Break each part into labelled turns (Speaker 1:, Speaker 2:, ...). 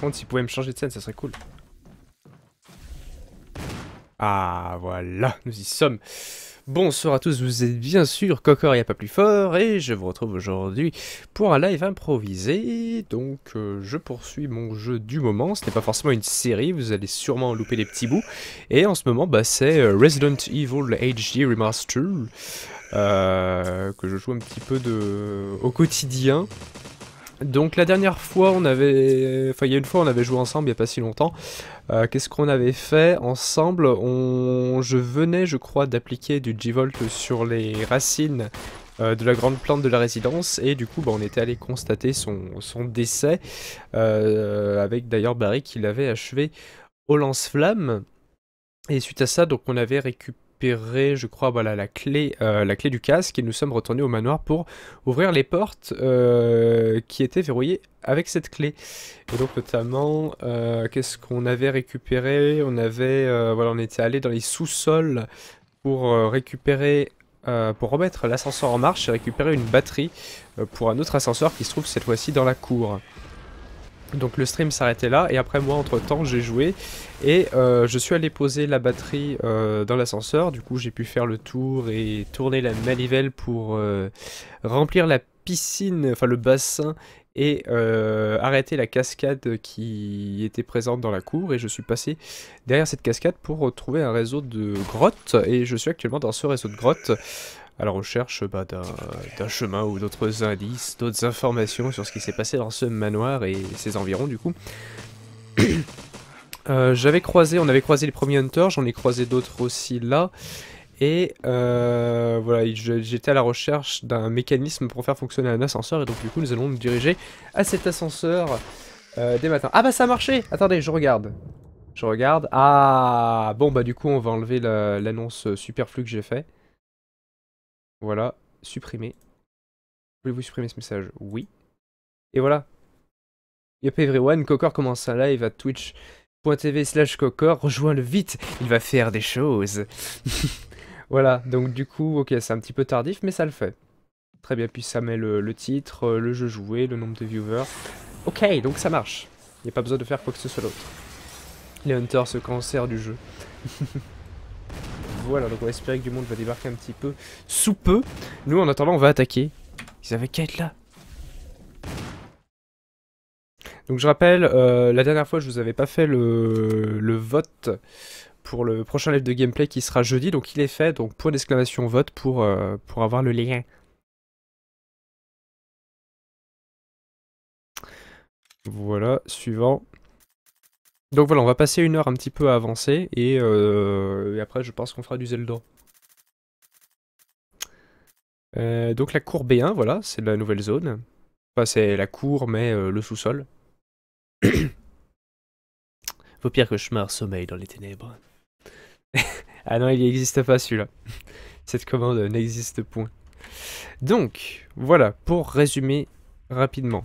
Speaker 1: Par contre, vous me changer de scène, ça serait cool. Ah, voilà, nous y sommes. Bonsoir à tous, vous êtes bien sûr Cocor et a pas plus fort, et je vous retrouve aujourd'hui pour un live improvisé. Donc, euh, je poursuis mon jeu du moment, ce n'est pas forcément une série, vous allez sûrement louper les petits bouts. Et en ce moment, bah, c'est euh, Resident Evil HD Remastered, euh, que je joue un petit peu de... au quotidien. Donc la dernière fois, on avait, enfin il y a une fois, on avait joué ensemble il n'y a pas si longtemps. Euh, qu'est-ce qu'on avait fait ensemble on... Je venais, je crois, d'appliquer du G-Volt sur les racines euh, de la grande plante de la résidence et du coup, bah, on était allé constater son, décès euh, avec d'ailleurs Barry qui l'avait achevé au lance-flamme. Et suite à ça, donc on avait récupéré je crois, voilà, la clé, euh, la clé du casque et nous sommes retournés au manoir pour ouvrir les portes euh, qui étaient verrouillées avec cette clé. Et donc notamment, euh, qu'est-ce qu'on avait récupéré On avait, voilà, on était allé dans les sous-sols pour récupérer pour remettre l'ascenseur en marche, et récupérer une batterie pour un autre ascenseur qui se trouve cette fois-ci dans la cour. Donc le stream s'arrêtait là et après moi entre temps j'ai joué et euh, je suis allé poser la batterie euh, dans l'ascenseur du coup j'ai pu faire le tour et tourner la manivelle pour euh, remplir la piscine, enfin le bassin et arrêter la cascade qui était présente dans la cour et je suis passé derrière cette cascade pour trouver un réseau de grottes et je suis actuellement dans ce réseau de grottes à la recherche bah, d'un chemin ou d'autres indices, d'autres informations sur ce qui s'est passé dans ce manoir et ses environs du coup. Euh, j'avais croisé, on avait croisé les premiers hunters, j'en ai croisé d'autres aussi là. Et euh, voilà, j'étais à la recherche d'un mécanisme pour faire fonctionner un ascenseur et donc du coup nous allons nous diriger à cet ascenseur euh, dès matin. Ah bah ça a marché Attendez, je regarde. Je regarde. Ah Bon bah du coup on va enlever l'annonce euh, superflue que j'ai fait. Voilà, supprimer. Voulez-vous supprimer ce message Oui. Et voilà. Yep everyone, Cocor commence un live à twitch.tv slash Cocor. Rejoins-le vite, il va faire des choses. voilà, donc du coup, ok, c'est un petit peu tardif, mais ça le fait. Très bien, puis ça met le, titre, euh, le jeu joué, le nombre de viewers. Ok, donc ça marche. Il n'y a pas besoin de faire quoi que ce soit d'autre. Les hunters se cancer du jeu. voilà, hein, donc on va que du monde va débarquer un petit peu sous peu. Nous, en attendant, on va attaquer. Ils avaient qu'à être là. Donc je rappelle, euh, la dernière fois, je vous avais pas fait le, vote pour le prochain live de gameplay qui sera jeudi, donc il est fait, donc point d'exclamation vote pour, euh, pour avoir le lien.
Speaker 2: Voilà, suivant.
Speaker 1: Donc voilà, on va passer une heure un petit peu à avancer et, euh, après je pense qu'on fera du Zelda. Euh, donc la cour B1, voilà, c'est la nouvelle zone. Enfin c'est la cour mais euh, le sous-sol. Vos pires cauchemars sommeillent dans les ténèbres. ah non, il n'existe pas celui-là. Cette commande n'existe point. Donc voilà, pour résumer rapidement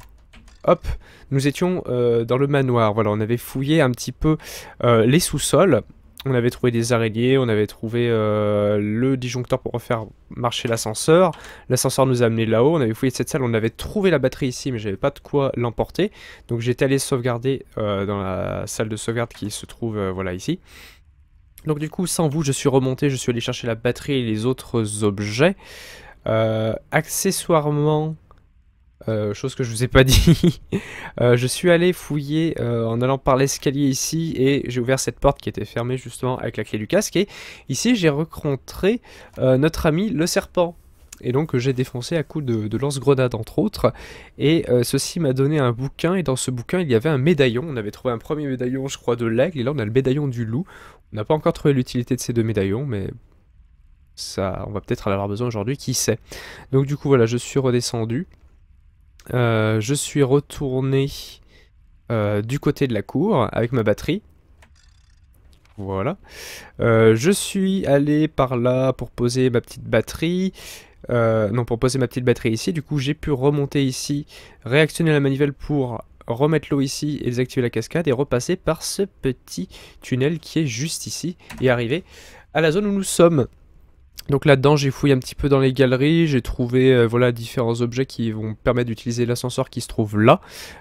Speaker 1: hop, nous étions euh, dans le manoir. Voilà, on avait fouillé un petit peu euh, les sous-sols. On avait trouvé des araignées, on avait trouvé euh, le disjoncteur pour refaire marcher l'ascenseur. L'ascenseur nous a amené là-haut, on avait fouillé cette salle, on avait trouvé la batterie ici, mais j'avais pas de quoi l'emporter. Donc j'étais allé sauvegarder dans la salle de sauvegarde qui se trouve voilà ici. Donc du coup, sans vous, je suis remonté, je suis allé chercher la batterie et les autres objets. accessoirement, euh, chose que je vous ai pas dit. Euh, je suis allé fouiller euh, en allant par l'escalier ici et j'ai ouvert cette porte qui était fermée justement avec la clé du casque. Et ici, j'ai rencontré notre ami le serpent. Et donc j'ai défoncé à coups de, de lance-grenade entre autres. Et ceci m'a donné un bouquin. Et dans ce bouquin, il y avait un médaillon. On avait trouvé un premier médaillon, je crois, de l'aigle. Et là, on a le médaillon du loup. On n'a pas encore trouvé l'utilité de ces deux médaillons, mais ça, on va peut-être en avoir besoin aujourd'hui, qui sait. Donc du coup, voilà, je suis redescendu. Euh, je suis retourné euh, du côté de la cour avec ma batterie. Voilà. Euh, je suis allé par là pour poser ma petite batterie. non, pour poser ma petite batterie ici. Du coup, j'ai pu remonter ici, réactionner la manivelle pour remettre l'eau ici et désactiver la cascade et repasser par ce petit tunnel qui est juste ici et arriver à la zone où nous sommes. Donc là-dedans, j'ai fouillé un petit peu dans les galeries, j'ai trouvé euh, voilà différents objets qui vont permettre d'utiliser l'ascenseur qui se trouve là.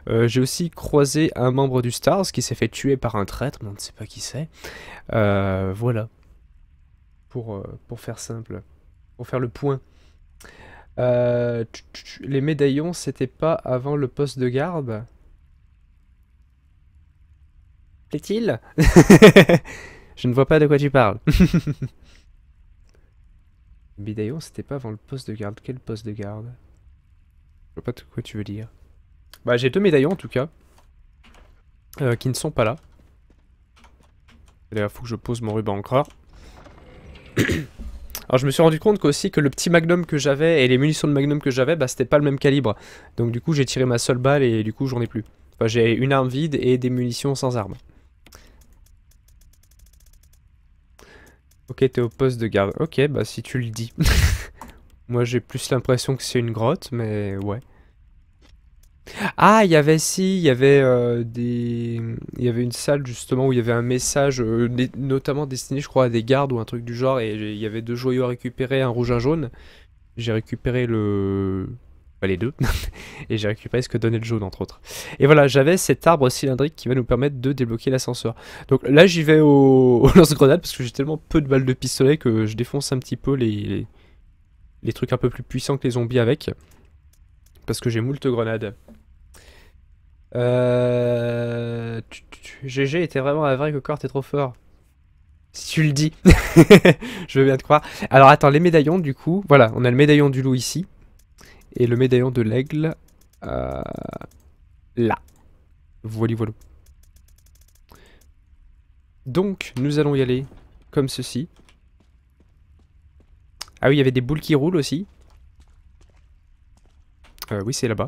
Speaker 1: Euh, j'ai aussi croisé un membre du Stars qui s'est fait tuer par un traître, mais on ne sait pas qui c'est. Euh, voilà. Pour, pour faire simple, pour faire le point. les médaillons, c'était pas avant le poste de garde Plaît-il Je ne vois pas de quoi tu parles. Bidaillon, c'était pas avant le poste de garde. Quel poste de garde Je vois pas de quoi tu veux dire. Bah, j'ai deux médaillons en tout cas. Euh, qui ne sont pas là. D'ailleurs, faut que je pose mon ruban encore. Alors je me suis rendu compte qu'aussi aussi que le petit magnum que j'avais et les munitions de magnum que j'avais, bah c'était pas le même calibre. Donc du coup j'ai tiré ma seule balle et du coup j'en ai plus. Enfin j'ai une arme vide et des munitions sans arme. Ok, t'es au poste de garde. Ok, bah si tu le dis. Moi, j'ai plus l'impression que c'est une grotte, mais ouais. Ah, il y avait si, il y avait euh, des, il y avait une salle justement où il y avait un message, euh, notamment destiné, je crois, à des gardes ou un truc du genre, et il y avait deux joyaux à récupérer, un rouge, un jaune. J'ai récupéré le bah, les deux, et j'ai récupéré ce que donnait le jaune entre autres. Et voilà, j'avais cet arbre cylindrique qui va nous permettre de débloquer l'ascenseur. Donc là j'y vais au, lance-grenade parce que j'ai tellement peu de balles de pistolet que je défonce un petit peu les, les, trucs un peu plus puissants que les zombies avec. Parce que j'ai moult grenades. GG euh, était vraiment vrai que corps t'es trop fort. Si tu le dis, je veux bien te croire. Alors attends, les médaillons du coup, voilà, on a le médaillon du loup ici, et le médaillon de l'aigle, euh, là. Voilà, voilà. Donc, nous allons y aller comme ceci. Ah oui, il y avait des boules qui roulent aussi. Euh, oui, c'est là-bas.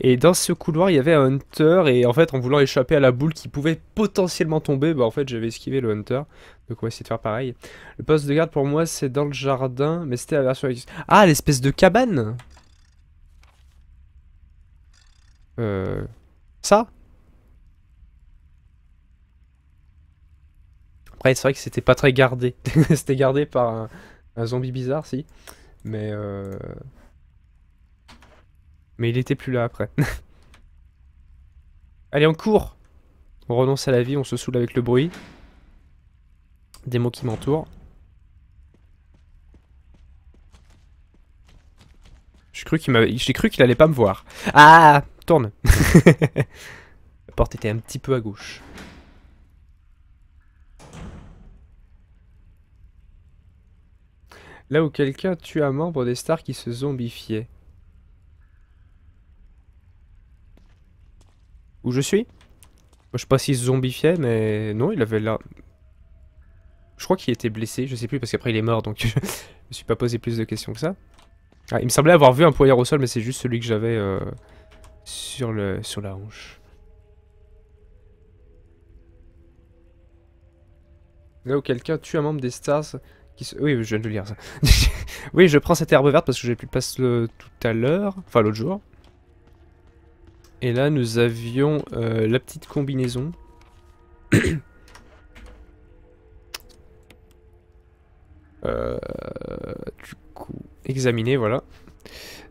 Speaker 1: Et dans ce couloir, il y avait un hunter. Et en fait, en voulant échapper à la boule qui pouvait potentiellement tomber, bah en fait, j'avais esquivé le hunter. Donc on va essayer de faire pareil. Le poste de garde, pour moi, c'est dans le jardin. Mais c'était la version... Ah, l'espèce de cabane euh, ça Après, c'est vrai que c'était pas très gardé. c'était gardé par un, zombie bizarre, si. Mais... Euh... Mais il était plus là après. Allez, on court On renonce à la vie, on se saoule avec le bruit. Des mots qui m'entourent. J'ai cru qu'il m'avait... J'ai cru qu'il allait pas me voir. Ah tourne. la porte était un petit peu à gauche. Là où quelqu'un tue un membre des stars qui se zombifiait. Où je suis Je sais pas s'il se zombifiait, mais non, il avait là. Je crois qu'il était blessé, je sais plus, parce qu'après il est mort, donc je me suis pas posé plus de questions que ça. Ah, il me semblait avoir vu un poignard au sol, mais c'est juste celui que j'avais euh, sur, le, sur la hanche. Là où quelqu'un tue un membre des Stars qui Oui, je viens de lire ça. oui, je prends cette herbe verte parce que j'ai pu passer tout à l'heure, enfin l'autre jour. Et là, nous avions euh, la petite combinaison. Euh, du coup, examiner, voilà.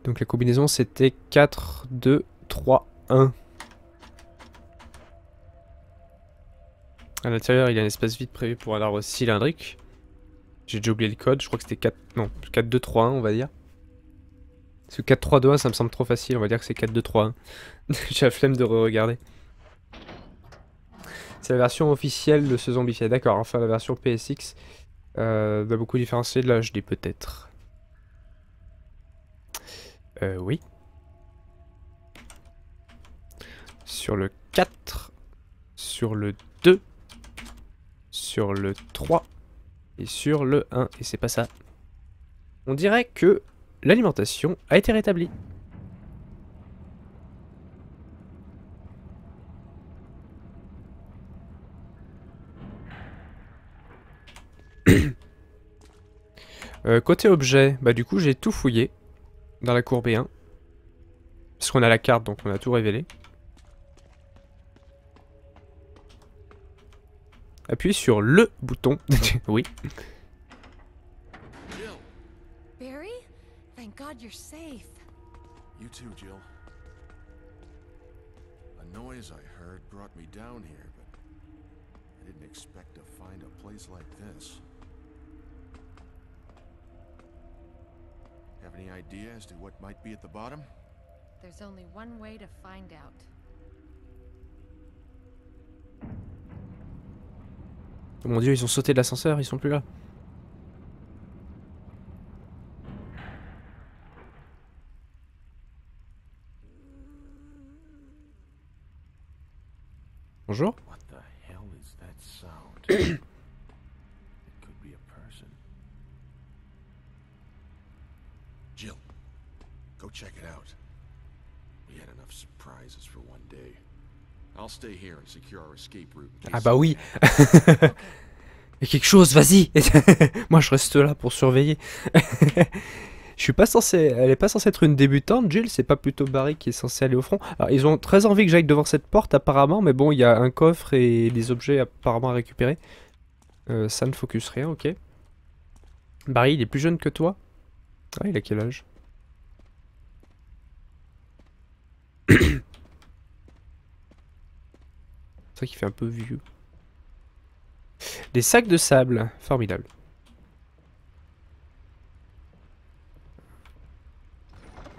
Speaker 1: Donc la combinaison, c'était 4, 2, 3-1. À l'intérieur, il y a un espace vide prévu pour un arbre cylindrique. J'ai déjà oublié le code, je crois que c'était 4... Non, 4-2-3-1, on va dire. Parce que 4-3-2-1, ça me semble trop facile, on va dire que c'est 4-2-3-1. J'ai la flemme de re-regarder. C'est la version officielle de ce zombifié, d'accord, enfin la version PSX euh, va beaucoup différencier de l'HD peut-être. Euh, oui. sur le 4, sur le 2, sur le 3 et sur le 1. Et c'est pas ça. On dirait que l'alimentation a été rétablie. Euh, côté objet, bah du coup j'ai tout fouillé dans la cour b 1 Parce qu'on a la carte donc on a tout révélé. Appuyez sur LE bouton. oui.
Speaker 3: Barry? Thank God you're safe. You too, Jill. A noise I heard brought me down here, but I didn't expect to find a place like this. Have any idea as to what might be at the bottom? There's only one way to find out.
Speaker 1: mon dieu, ils ont sauté de l'ascenseur, ils sont plus là.
Speaker 3: Bonjour. Ah
Speaker 1: bah oui quelque chose, vas-y Moi je reste là pour surveiller. je suis pas censé, elle est pas censée être une débutante, Jill, c'est pas plutôt Barry qui est censé aller au front. Alors, ils ont très envie que j'aille devant cette porte apparemment, mais bon, il y a un coffre et des objets apparemment à récupérer. Euh, ça ne focus rien, ok. Barry, il est plus jeune que toi Ah, il a quel âge C'est vrai qu'il fait un peu vieux. Des sacs de sable. Formidable.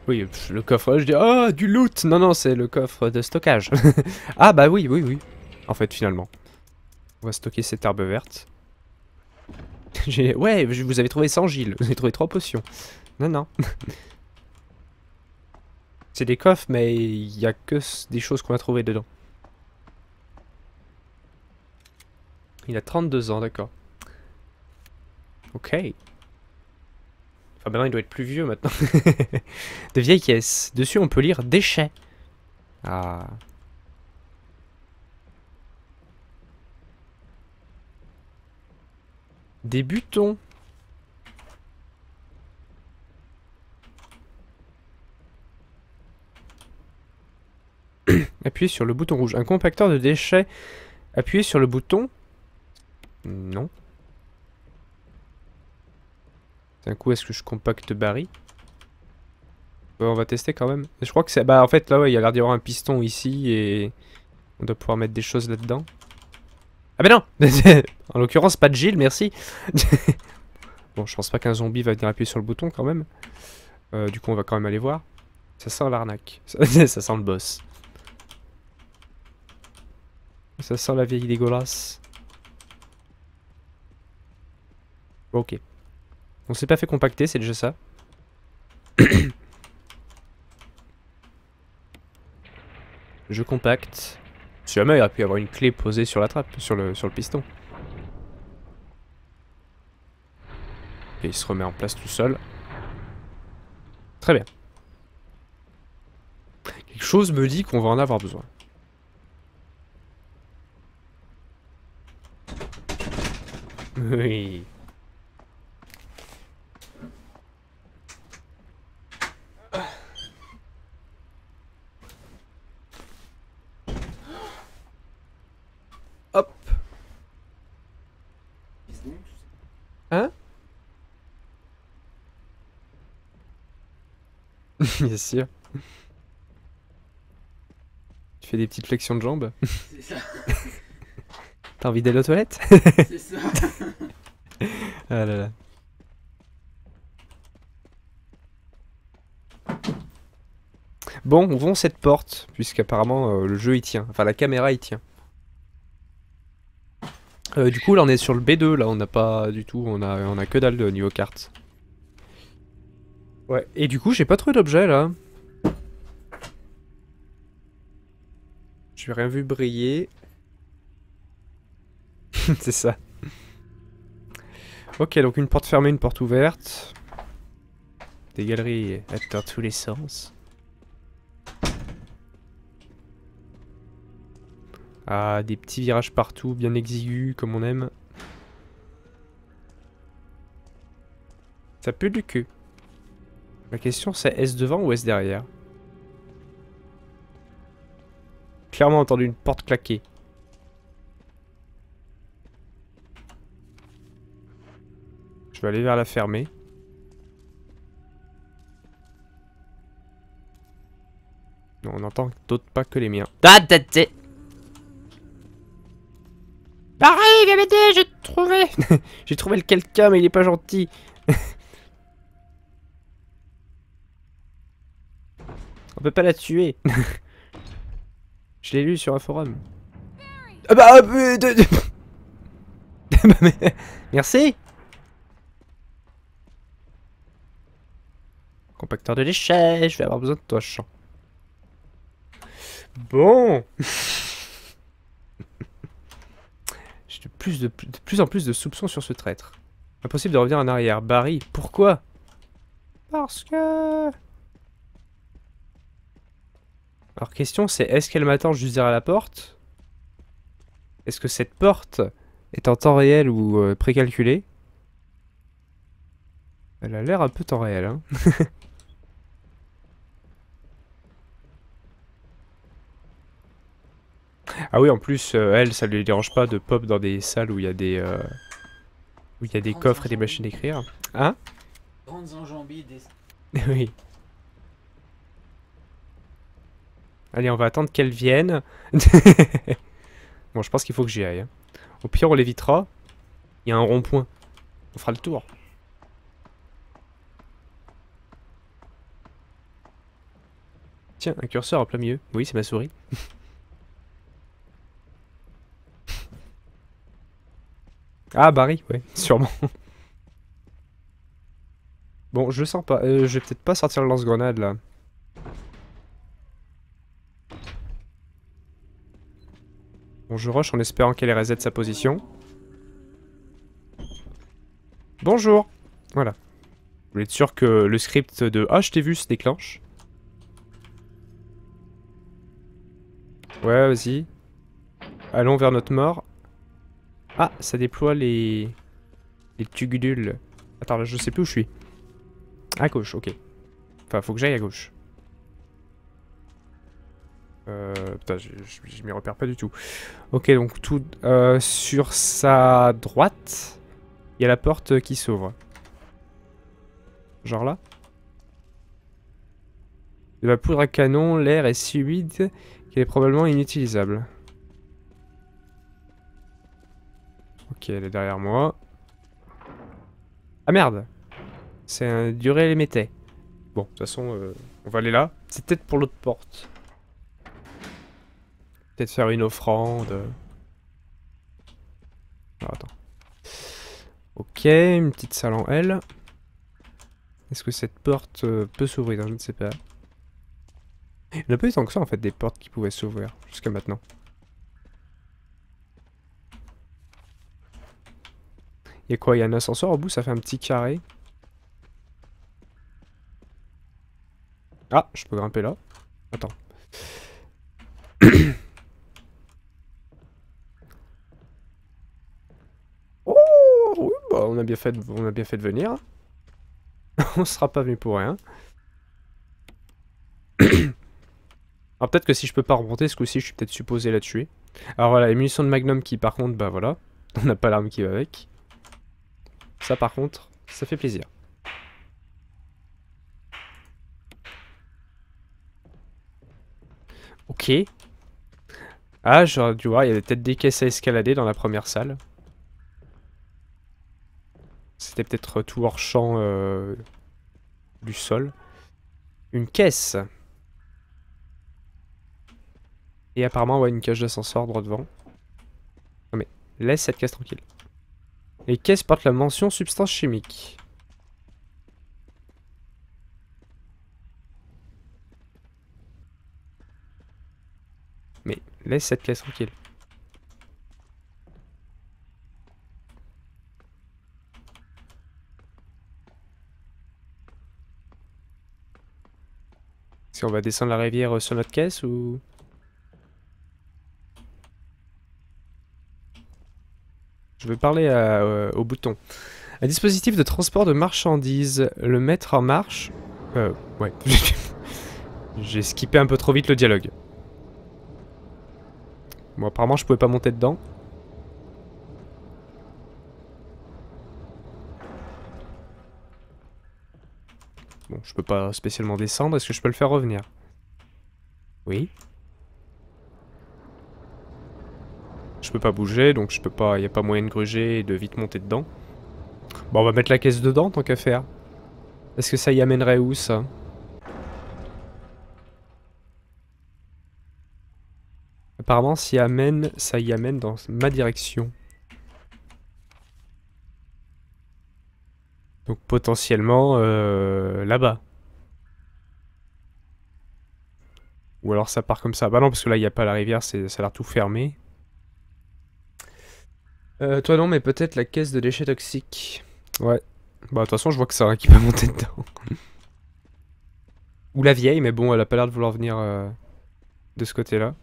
Speaker 1: Oui, le coffre, je dis, ah, du loot Non, non, c'est le coffre de stockage. ah, bah oui, oui, oui. En fait, finalement. On va stocker cette herbe verte. ouais, vous avez trouvé 100 giles. Vous avez trouvé 3 potions. Non, non. c'est des coffres, mais il n'y a que des choses qu'on a trouvées dedans. Il a 32 ans, d'accord. Ok. Enfin, maintenant, il doit être plus vieux, maintenant. de vieille caisse. Dessus, on peut lire « déchets ». Ah... Des butons. Appuyez sur le bouton rouge. Un compacteur de déchets. Appuyez sur le bouton Mm, non. D'un coup, est-ce que je compacte Barry On va tester quand même. Je crois que c'est... Bah en fait, là, ouais, il y a l'air d'y avoir un piston ici et... On doit pouvoir mettre des choses là-dedans. Ah ben non En l'occurrence, pas de Gilles, merci Bon, je pense pas qu'un zombie va venir appuyer sur le bouton quand même. Euh, du coup, on va quand même aller voir. Ça sent l'arnaque. Ça, ça sent le boss. Ça sent la vieille dégueulasse. Ok. On s'est pas fait compacter, c'est déjà ça. Je compacte. Si jamais il aurait pu y avoir une clé posée sur la trappe, sur le, sur le piston. Et il se remet en place tout seul. Très bien. Quelque chose me dit qu'on va en avoir besoin. Oui. bien sûr. Tu fais des petites flexions de jambes C'est ça. T'as envie d'aller aux toilettes C'est ça. Ah là là. Bon, on vend cette porte, puisqu'apparemment euh, le jeu il tient. Enfin, la caméra il tient. Euh, du coup, là on est sur le B2, là on n'a pas du tout, on a, on a que dalle de niveau cartes Ouais, et du coup, j'ai pas trouvé d'objet là. J'ai rien vu briller. C'est ça. Ok, donc une porte fermée, une porte ouverte. Des galeries dans tous les sens. Ah, des petits virages partout, bien exigus, comme on aime. Ça pue du cul. La question c'est est-ce devant ou est-ce derrière Clairement entendu une porte claquer. Je vais aller vers la fermée. Non, on entend d'autres pas que les miens. Pareil,
Speaker 3: viens m'aider, j'ai trouvé
Speaker 1: J'ai trouvé le quelqu'un, mais il est pas gentil. On peut pas la tuer. Je l'ai lu sur un forum. Ah bah... Euh, euh, Merci Compacteur de déchets, je vais avoir besoin de toi, champ. Bon J'ai plus, de plus en plus de soupçons sur ce traître. Impossible de revenir en arrière. Barry, pourquoi Parce que... Alors question c'est est-ce qu'elle m'attend juste derrière la porte Est-ce que cette porte est en temps réel ou euh, précalculée Elle a l'air un peu temps réel hein. ah oui en plus euh, elle ça lui dérange pas de pop dans des salles où il y a des euh, où il y a des coffres et des machines d'écrire. Hein oui. Allez, on va attendre qu'elle vienne. bon, je pense qu'il faut que j'y aille. Hein. Au pire, on l'évitera. Il y a un rond-point. On fera le tour. Tiens, un curseur en plein milieu. Oui, c'est ma souris. ah, Barry, ouais, sûrement. bon, je le sens pas. Euh, je vais peut-être pas sortir le lance-grenade, là. Bon, je rush en espérant qu'elle reset sa position. Bonjour Voilà. Vous voulais sûr que le script de « Ah, je t'ai vu » se déclenche. Ouais, vas-y. Allons vers notre mort. Ah, ça déploie les... Les tugudules. Attends, là, je sais plus où je suis. À gauche, ok. Enfin, faut que j'aille à gauche. Euh, putain, je, m'y repère pas du tout. Ok, donc tout euh, sur sa droite, il y a la porte qui s'ouvre. Genre là. la poudre à canon, l'air est si vide qu'elle est probablement inutilisable. Ok, elle est derrière moi. Ah merde C'est un durée les Bon, de toute façon, euh, on va aller là. C'est peut-être pour l'autre porte. Peut-être faire une offrande. Alors, attends. Ok, une petite salle en L. Est-ce que cette porte euh, peut s'ouvrir Je ne sais pas. Il n'y a pas eu tant que ça en fait des portes qui pouvaient s'ouvrir jusqu'à maintenant. Il y a quoi Il y a un ascenseur au bout, ça fait un petit carré. Ah, je peux grimper là. Attends. Bah, on a bien fait, on a bien fait de venir. on sera pas venu pour rien. Alors peut-être que si je peux pas remonter ce coup-ci, je suis peut-être supposé la tuer. Alors voilà, les munitions de Magnum qui par contre, bah voilà, on n'a pas l'arme qui va avec. Ça par contre, ça fait plaisir. Ok. Ah, j'aurais dû voir, il y avait peut-être des caisses à escalader dans la première salle. C'était peut-être tout hors champ euh, du sol. Une caisse. Et apparemment, voit une cage d'ascenseur droit devant. Non mais, laisse cette caisse tranquille. Les caisses portent la mention substance chimique. Mais, laisse cette caisse tranquille. Est-ce on va descendre la rivière euh, sur notre caisse ou... Je veux parler euh, au bouton. Un dispositif de transport de marchandises. Le mettre en marche... Euh, ouais. J'ai skippé un peu trop vite le dialogue. Bon, apparemment, je pouvais pas monter dedans. Bon, je peux pas spécialement descendre. Est-ce que je peux le faire revenir Oui. Je peux pas bouger, donc je peux pas... Il a pas moyen de gruger et de vite monter dedans. Bon, on va mettre la caisse dedans, tant qu'à faire. Est-ce que ça y amènerait où, ça Apparemment, amène, ça y amène dans ma direction. Donc potentiellement euh, là-bas. Ou alors ça part comme ça. Bah non, parce que là, il n'y a pas la rivière, ça a l'air tout fermé. Euh, toi non, mais peut-être la caisse de déchets toxiques. Ouais. Bah de toute façon, je vois que ça qui peut monter dedans. Ou la vieille, mais bon, elle a pas l'air de vouloir venir euh, de ce côté-là.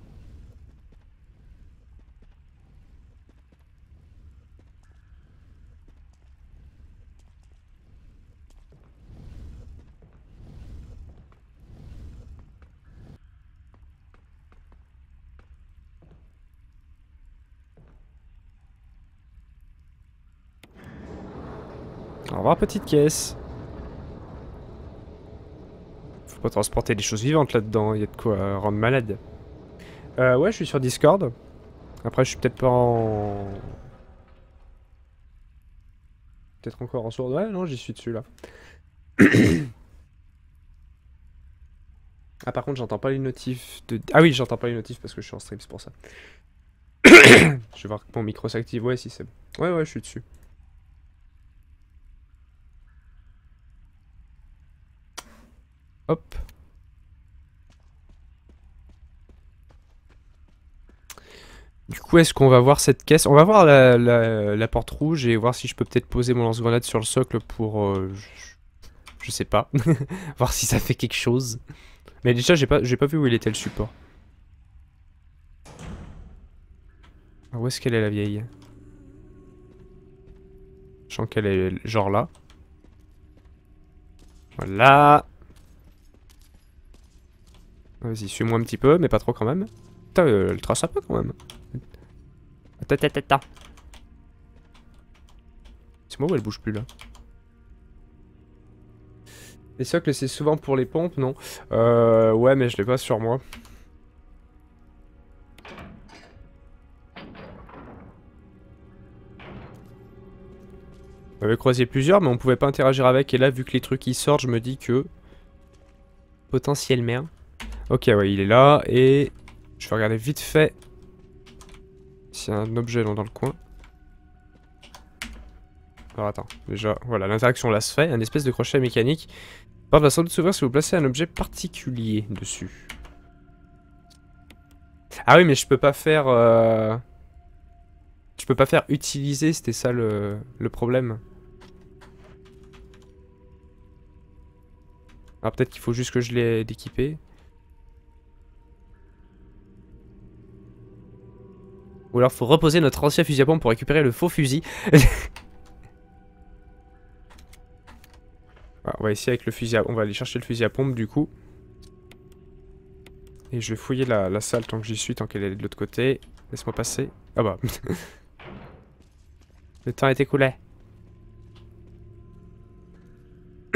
Speaker 1: petite caisse. Faut pas transporter des choses vivantes là-dedans, il y a de quoi rendre malade. Euh, ouais, je suis sur Discord. Après, je suis peut-être pas en... Peut-être encore en sourd Ouais, non, j'y suis dessus, là. ah, par contre, j'entends pas les notifs de... Ah oui, j'entends pas les notifs parce que je suis en stream, c'est pour ça. je vais voir que mon micro s'active. Ouais, si, c'est Ouais, ouais, je suis dessus. Hop. Du coup, est-ce qu'on va voir cette caisse On va voir la, porte rouge et voir si je peux peut-être poser mon lance-grenade sur le socle pour... Euh, je, sais pas. voir si ça fait quelque chose. Mais déjà, j'ai pas, pas vu où il était le support. Ah, où est-ce qu'elle est la vieille Je sens qu'elle est genre là. Voilà Vas-y, suis-moi un petit peu, mais pas trop quand même. Putain, euh, elle trace un peu quand même. Attends, attends, attends. C'est moi ou elle bouge plus là Les socles, c'est souvent pour les pompes, non Euh. Ouais, mais je l'ai pas sur moi. On avait croisé plusieurs, mais on pouvait pas interagir avec. Et là, vu que les trucs ils sortent, je me dis que. Potentiel merde. Ok, ouais, il est là. Et je vais regarder vite fait s'il un objet dans, le coin. Alors attends, déjà, voilà, l'interaction là se fait, un espèce de crochet mécanique. Par la sans de s'ouvrir si vous placez un objet particulier dessus. Ah oui, mais je peux pas faire... Euh... Je peux pas faire utiliser, c'était ça le, problème. Alors peut-être qu'il faut juste que je l'ai équipé. Ou alors faut reposer notre ancien fusil à pompe pour récupérer le faux fusil. Ah, on va essayer avec le fusil à... On va aller chercher le fusil à pompe du coup. Et je vais fouiller la, la salle tant que j'y suis, tant qu'elle est de l'autre côté. Laisse-moi passer. Ah bah. le temps est écoulé.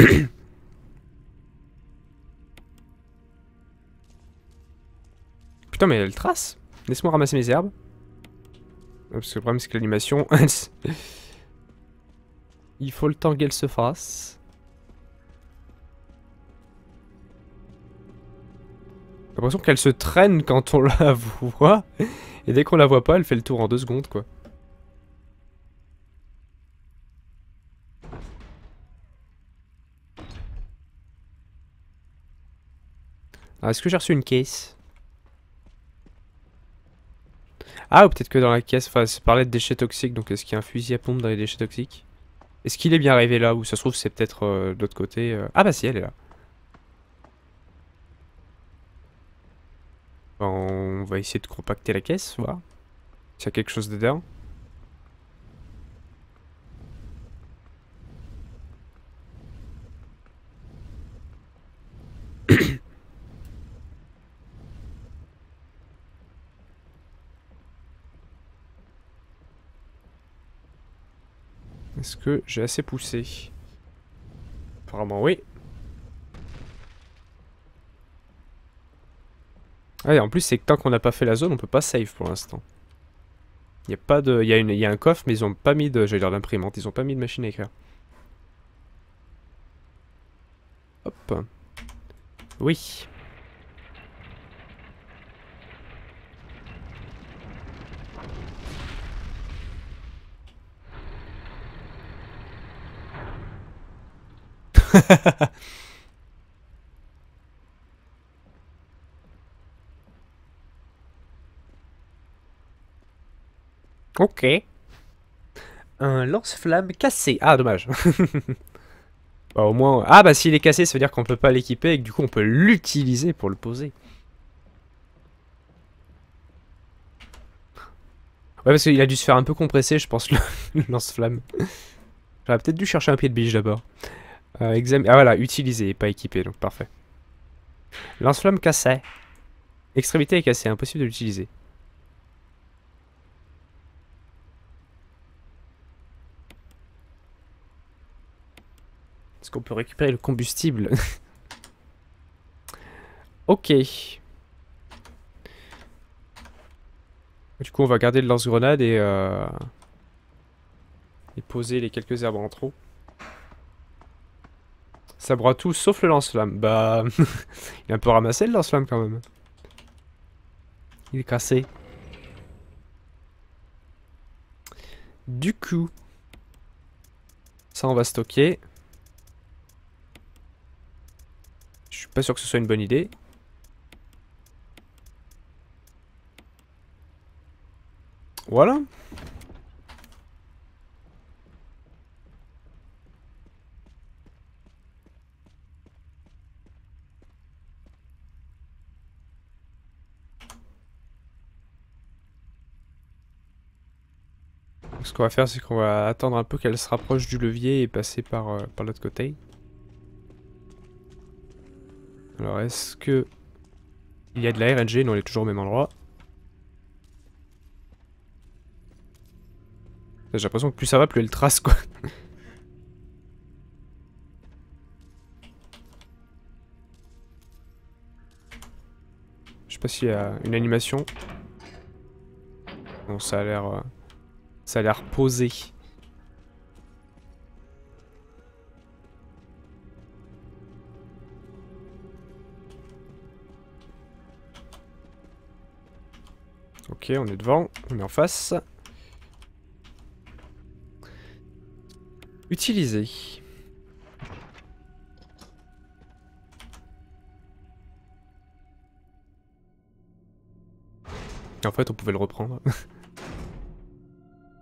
Speaker 1: Putain mais elle trace Laisse-moi ramasser mes herbes. Ah, parce que le problème, c'est que l'animation... Il faut le temps qu'elle se fasse. J'ai l'impression qu'elle se traîne quand on la voit. Et dès qu'on la voit pas, elle fait le tour en deux secondes, quoi. Est-ce que j'ai reçu une caisse Ah, ou peut-être que dans la caisse, enfin, c'est parlait de déchets toxiques, donc est-ce qu'il y a un fusil à pompe dans les déchets toxiques Est-ce qu'il est bien arrivé là Ou ça se trouve, c'est peut-être euh, de l'autre côté euh, Ah bah si, elle est là. Bah, on va essayer de compacter la caisse, voir il y a quelque chose dedans. Est-ce que j'ai assez poussé Apparemment oui. Ah, en plus, c'est que tant qu'on n'a pas fait la zone, on peut pas save pour l'instant. Il y a pas de, il a une... y un coffre, mais ils ont pas mis de, J'allais dire d'imprimante, ils ont pas mis de machine à écrire. Hop. Oui. ok. Un lance-flamme cassé. Ah, dommage. bah, au moins... Ah, bah s'il est cassé, ça veut dire qu'on peut pas l'équiper et que du coup on peut l'utiliser pour le poser. Ouais, parce qu'il a dû se faire un peu compresser, je pense, le lance-flamme. J'aurais peut-être dû chercher un pied de biche d'abord. Euh, ah voilà, utilisé, pas équipé, donc parfait. Lance-flamme cassé. Extrémité est cassée, impossible de l'utiliser. Est-ce qu'on peut récupérer le combustible Ok. Du coup, on va garder le lance-grenade et, euh, et poser les quelques herbes en trop. Ça broie tout sauf le lance-flamme. Bah, il a un peu ramassé le lance-flamme quand même. Il est cassé. Du coup, ça on va stocker. Je suis pas sûr que ce soit une bonne idée. Voilà. ce qu'on va faire, c'est qu'on va attendre un peu qu'elle se rapproche du levier et passer par, euh, par l'autre côté. Alors, est-ce que... Il y a de la RNG Non, elle est toujours au même endroit. J'ai l'impression que plus ça va, plus elle trace, quoi. Je sais pas s'il y a une animation. Bon, ça a l'air... Euh, ça a l'air posé. Ok, on est devant, on est en face. Utiliser. En fait, on pouvait le reprendre.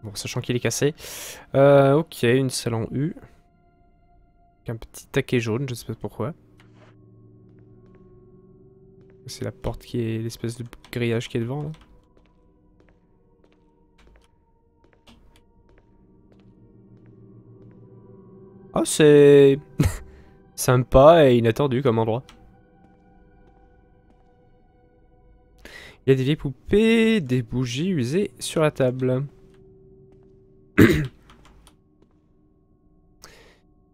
Speaker 1: Bon, sachant qu'il est cassé. Euh, ok, une salle en U. un petit taquet jaune, je ne sais pas pourquoi. C'est la porte qui est l'espèce de grillage qui est devant Ah, Oh, c'est sympa et inattendu comme endroit. Il y a des vieilles poupées, des bougies usées sur la table. Il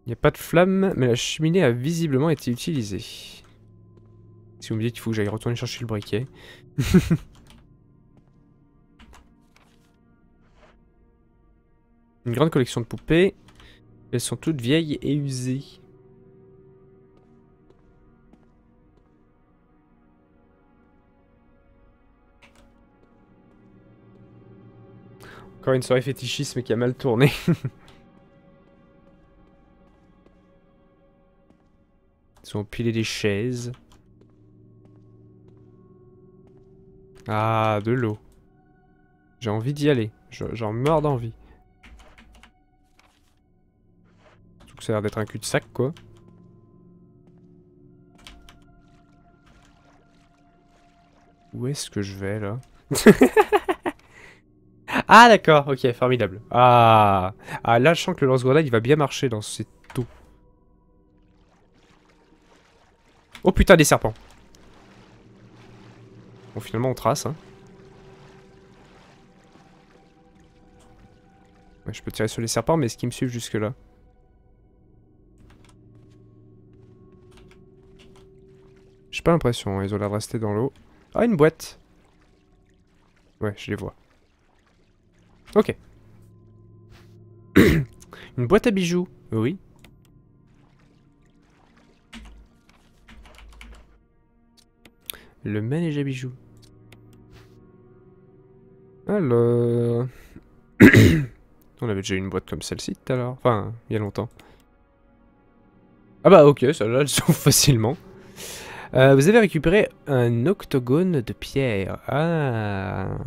Speaker 1: n'y a pas de flamme, mais la cheminée a visiblement été utilisée. Si vous me dites qu'il faut que j'aille retourner chercher le briquet. Une grande collection de poupées. Elles sont toutes vieilles et usées. Encore une soirée fétichisme qui a mal tourné. Ils ont pilé des chaises. Ah, de l'eau. J'ai envie d'y aller. J'en meurs d'envie. ça a l'air d'être un cul-de-sac, quoi. Où est-ce que je vais, là Ah d'accord, ok, formidable. Ah. ah, là je sens que le lance-grenade il va bien marcher dans cette eau. Oh putain, des serpents. Bon finalement on trace. Hein. je peux tirer sur les serpents mais est-ce qu'ils me suivent jusque là J'ai pas l'impression, hein. ils ont l'air de rester dans l'eau. Ah, une boîte Ouais, je les vois. Ok. Une boîte à bijoux, oui. Le manège à bijoux. Alors... On avait déjà une boîte comme celle-ci tout à l'heure. Enfin, il y a longtemps. Ah bah ok, ça, là elle facilement. Euh, vous avez récupéré un octogone de pierre. Ah,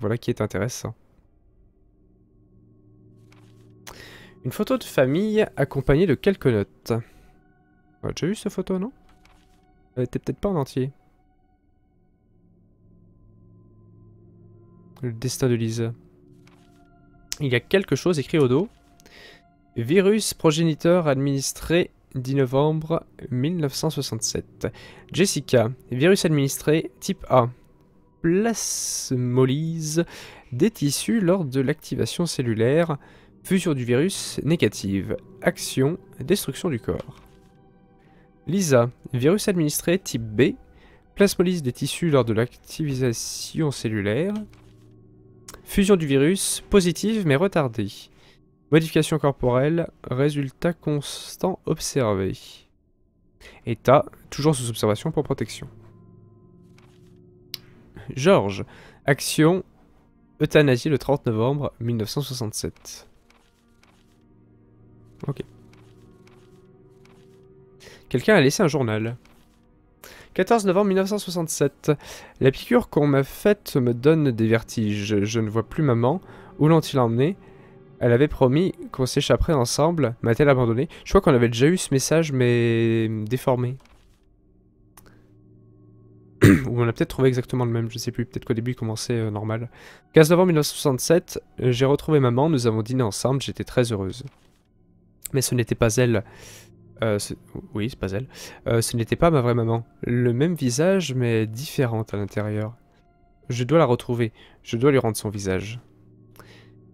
Speaker 1: voilà qui est intéressant. Une photo de famille accompagnée de quelques notes. On a déjà vu cette photo, non Elle était peut-être pas en entier. Le destin de Lise. Il y a quelque chose écrit au dos. Virus progéniteur administré 10 novembre 1967. Jessica, virus administré type A. Plasmolyse des tissus lors de l'activation cellulaire. Fusion du virus négative. Action, destruction du corps. Lisa, virus administré type B, plasmolyse des tissus lors de l'activisation cellulaire. Fusion du virus positive mais retardée. Modification corporelle, résultat constant observé. État, toujours sous observation pour protection. Georges, action, euthanasie le 30 novembre 1967. Ok. Quelqu'un a laissé un journal. 14 novembre 1967. La piqûre qu'on m'a faite me donne des vertiges. Je ne vois plus maman. Où l'ont-ils emmenée Elle avait promis qu'on s'échapperait ensemble. M'a-t-elle abandonné Je crois qu'on avait déjà eu ce message, mais déformé. Ou on a peut-être trouvé exactement le même, je ne sais plus. Peut-être qu'au début il commençait euh, normal. 15 novembre 1967, j'ai retrouvé maman, nous avons dîné ensemble, j'étais très heureuse mais ce n'était pas elle. Euh, ce... Oui, c'est pas elle. Euh, ce n'était pas ma vraie maman. Le même visage, mais différente à l'intérieur. Je dois la retrouver. Je dois lui rendre son visage.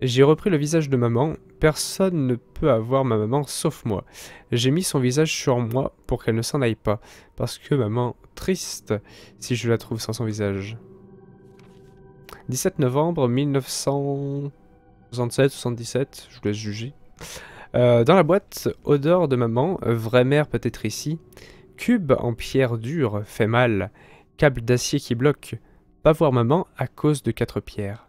Speaker 1: J'ai repris le visage de maman. Personne ne peut avoir ma maman sauf moi. J'ai mis son visage sur moi pour qu'elle ne s'en aille pas. Parce que maman, triste si je la trouve sans son visage. 17 novembre 1967-77, je vous laisse juger. Euh, dans la boîte, odeur de maman, vraie mère peut-être ici. Cube en pierre dure, fait mal. Câble d'acier qui bloque. Pas voir maman à cause de quatre pierres.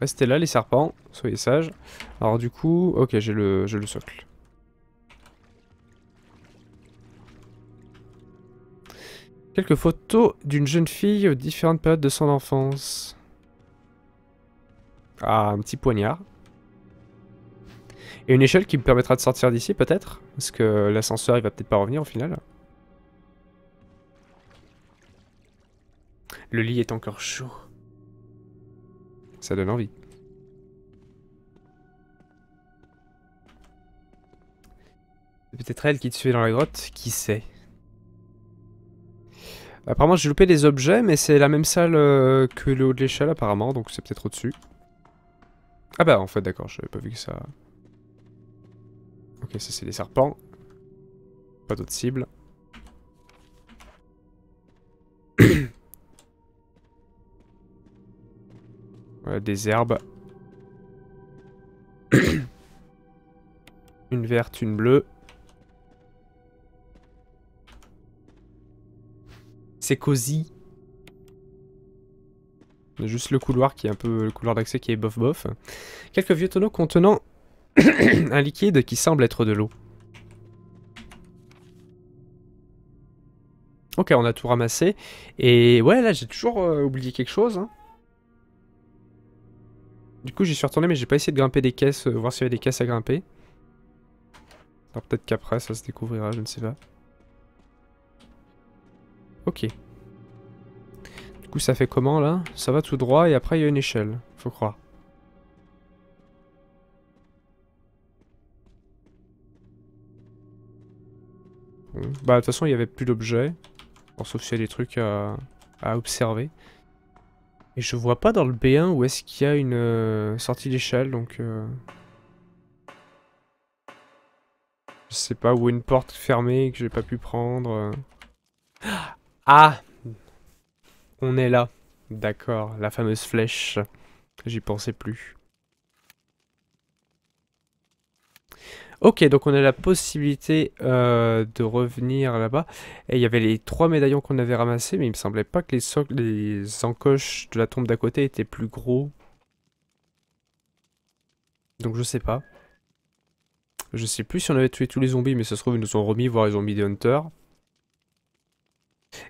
Speaker 1: Restez là les serpents, soyez sages. Alors du coup, ok j'ai le, le socle. Quelques photos d'une jeune fille aux différentes périodes de son enfance un petit poignard. Et une échelle qui me permettra de sortir d'ici peut-être, parce que l'ascenseur il va peut-être pas revenir au final. Le lit est encore chaud. Ça donne envie. C'est peut-être elle qui te suit dans la grotte, qui sait. Apparemment j'ai loupé des objets, mais c'est la même salle euh, que le haut de l'échelle apparemment, donc c'est peut-être au-dessus. Ah bah en fait d'accord, j'avais pas vu que ça... Ok, ça c'est des serpents. Pas d'autres cibles. voilà, des herbes. une verte, une bleue. C'est cosy juste le couloir qui est un peu le couloir d'accès qui est bof bof. Quelques vieux tonneaux contenant un liquide qui semble être de l'eau. Ok, on a tout ramassé. Et ouais, là, j'ai toujours euh, oublié quelque chose. Hein. Du coup, j'y suis retourné, mais j'ai pas essayé de grimper des caisses, euh, voir s'il y avait des caisses à grimper. Alors peut-être qu'après, ça se découvrira, je ne sais pas. Ok. Du coup, ça fait comment, là Ça va tout droit, et après, il y a une échelle, faut croire. Bah, de toute façon, il n'y avait plus d'objets. sauf s'il y a des trucs à, observer. Et je vois pas dans le B1 où est-ce qu'il y a une euh, sortie d'échelle, donc... Euh... Je sais pas, où une porte fermée que j'ai pas pu prendre. Euh. Ah on est là. D'accord, la fameuse flèche. J'y pensais plus. Ok, donc on a la possibilité euh, de revenir là-bas. Et il y avait les trois médaillons qu'on avait ramassés, mais il me semblait pas que les, les encoches de la tombe d'à côté étaient plus gros. Donc je sais pas. Je sais plus si on avait tué tous les zombies, mais ça se trouve ils nous ont remis voir ont zombies des hunters.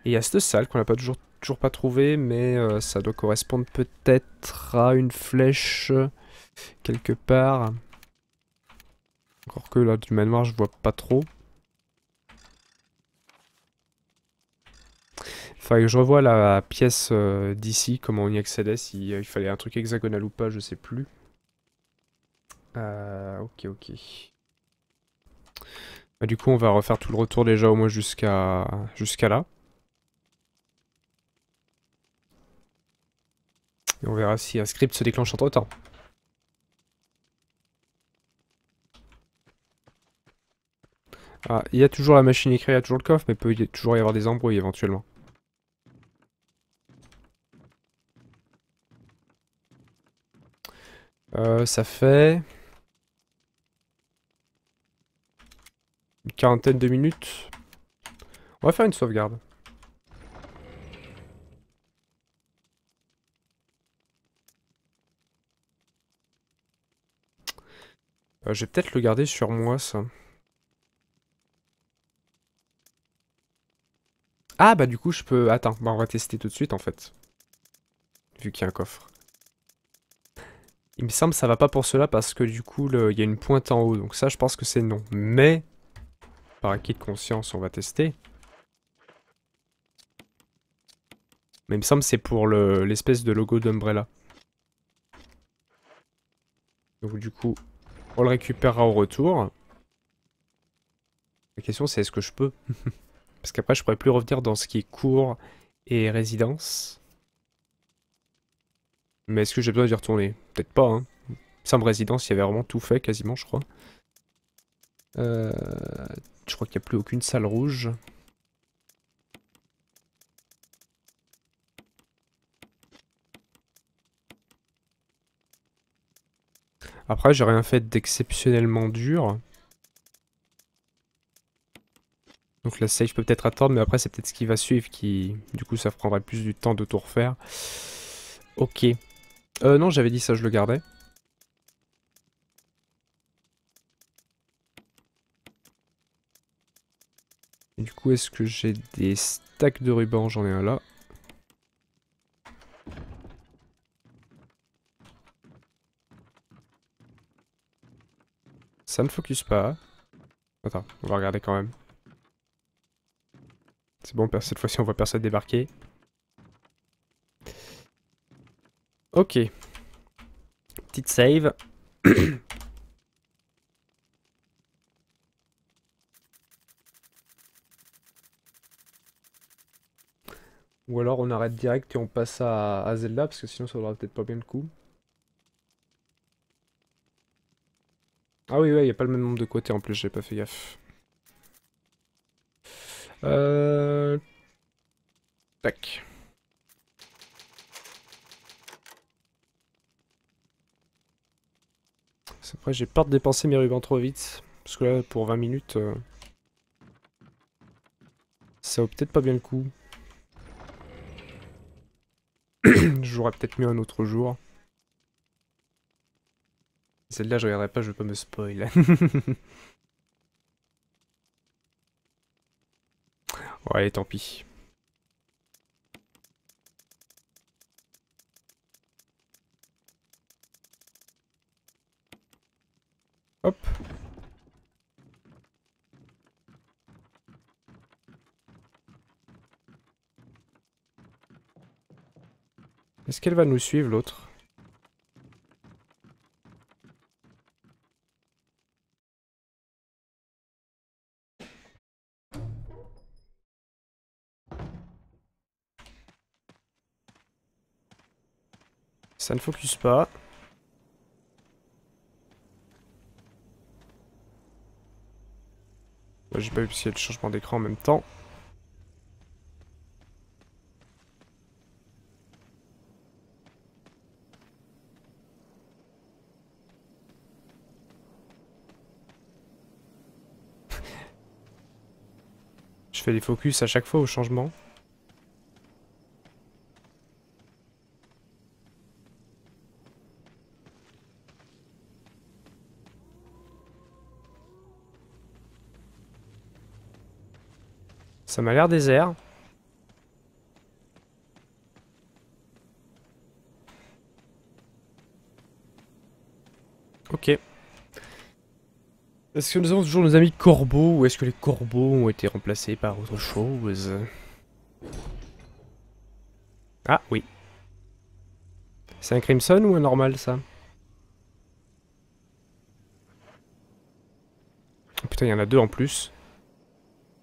Speaker 1: Et il y a cette salle qu'on n'a pas toujours, toujours pas trouvée, mais euh, ça doit correspondre peut-être à une flèche quelque part. Encore que là, du manoir, je vois pas trop. Enfin, que je revoie la pièce euh, d'ici, comment on y accédait, s'il euh, il fallait un truc hexagonal ou pas, je sais plus. ok, ok. Bah, du coup, on va refaire tout le retour déjà au moins jusqu'à jusqu'à là. Et on verra si un script se déclenche entre temps. Ah, il y a toujours la machine écrite, il y a toujours le coffre, mais peut toujours y avoir des embrouilles éventuellement. Euh, ça fait... Une quarantaine de minutes. On va faire une sauvegarde. Euh, je vais peut-être le garder sur moi, ça. Ah, bah du coup, je peux... Attends, bah, on va tester tout de suite, en fait. Vu qu'il y a un coffre. Il me semble que ça va pas pour cela, parce que du coup, il y a une pointe en haut. Donc ça, je pense que c'est non. Mais, par acquis de conscience, on va tester. Mais il me semble que c'est pour l'espèce de logo d'Umbrella. Donc du coup, on le récupérera au retour. La question c'est est-ce que je peux Parce qu'après je pourrais plus revenir dans ce qui est cours et résidence. Mais est-ce que j'ai besoin d'y retourner Peut-être pas. Hein. Simple résidence, il y avait vraiment tout fait quasiment je crois. Euh, je crois qu'il n'y a plus aucune salle rouge. Après, j'ai rien fait d'exceptionnellement dur. Donc la save peut peut-être attendre, mais après c'est peut-être ce qui va suivre qui... Du coup ça prendrait plus du temps de tout refaire. Ok. Euh non, j'avais dit ça, je le gardais. du coup, est-ce que j'ai des stacks de rubans J'en ai un là. Ça ne focus pas. Attends, on va regarder quand même. C'est bon, cette fois-ci, on voit personne débarquer. Ok. Petite save. Ou alors on arrête direct et on passe à, Zelda, parce que sinon ça vaudra peut-être pas bien le coup. Ah oui, ouais, il n'y a pas le même nombre de côtés en plus, j'ai pas fait gaffe. Euh... Tac. Après, j'ai peur de dépenser mes rubans trop vite. Parce que là, pour 20 minutes, euh, ça vaut peut-être pas bien le coup. J'aurais peut-être mieux un autre jour. Celle-là, je regarderai pas, je veux pas me spoiler. Ouais, tant pis. Hop. Est-ce qu'elle va nous suivre, l'autre Ça ne focus pas. J'ai pas vu y a le changement d'écran en même temps. Je fais des focus à chaque fois au changement. Ça m'a l'air désert. Ok. Est-ce que nous avons toujours nos amis corbeaux ou est-ce que les corbeaux ont été remplacés par autre chose Ah oui. C'est un Crimson ou un normal ça Putain, il y en a deux en plus.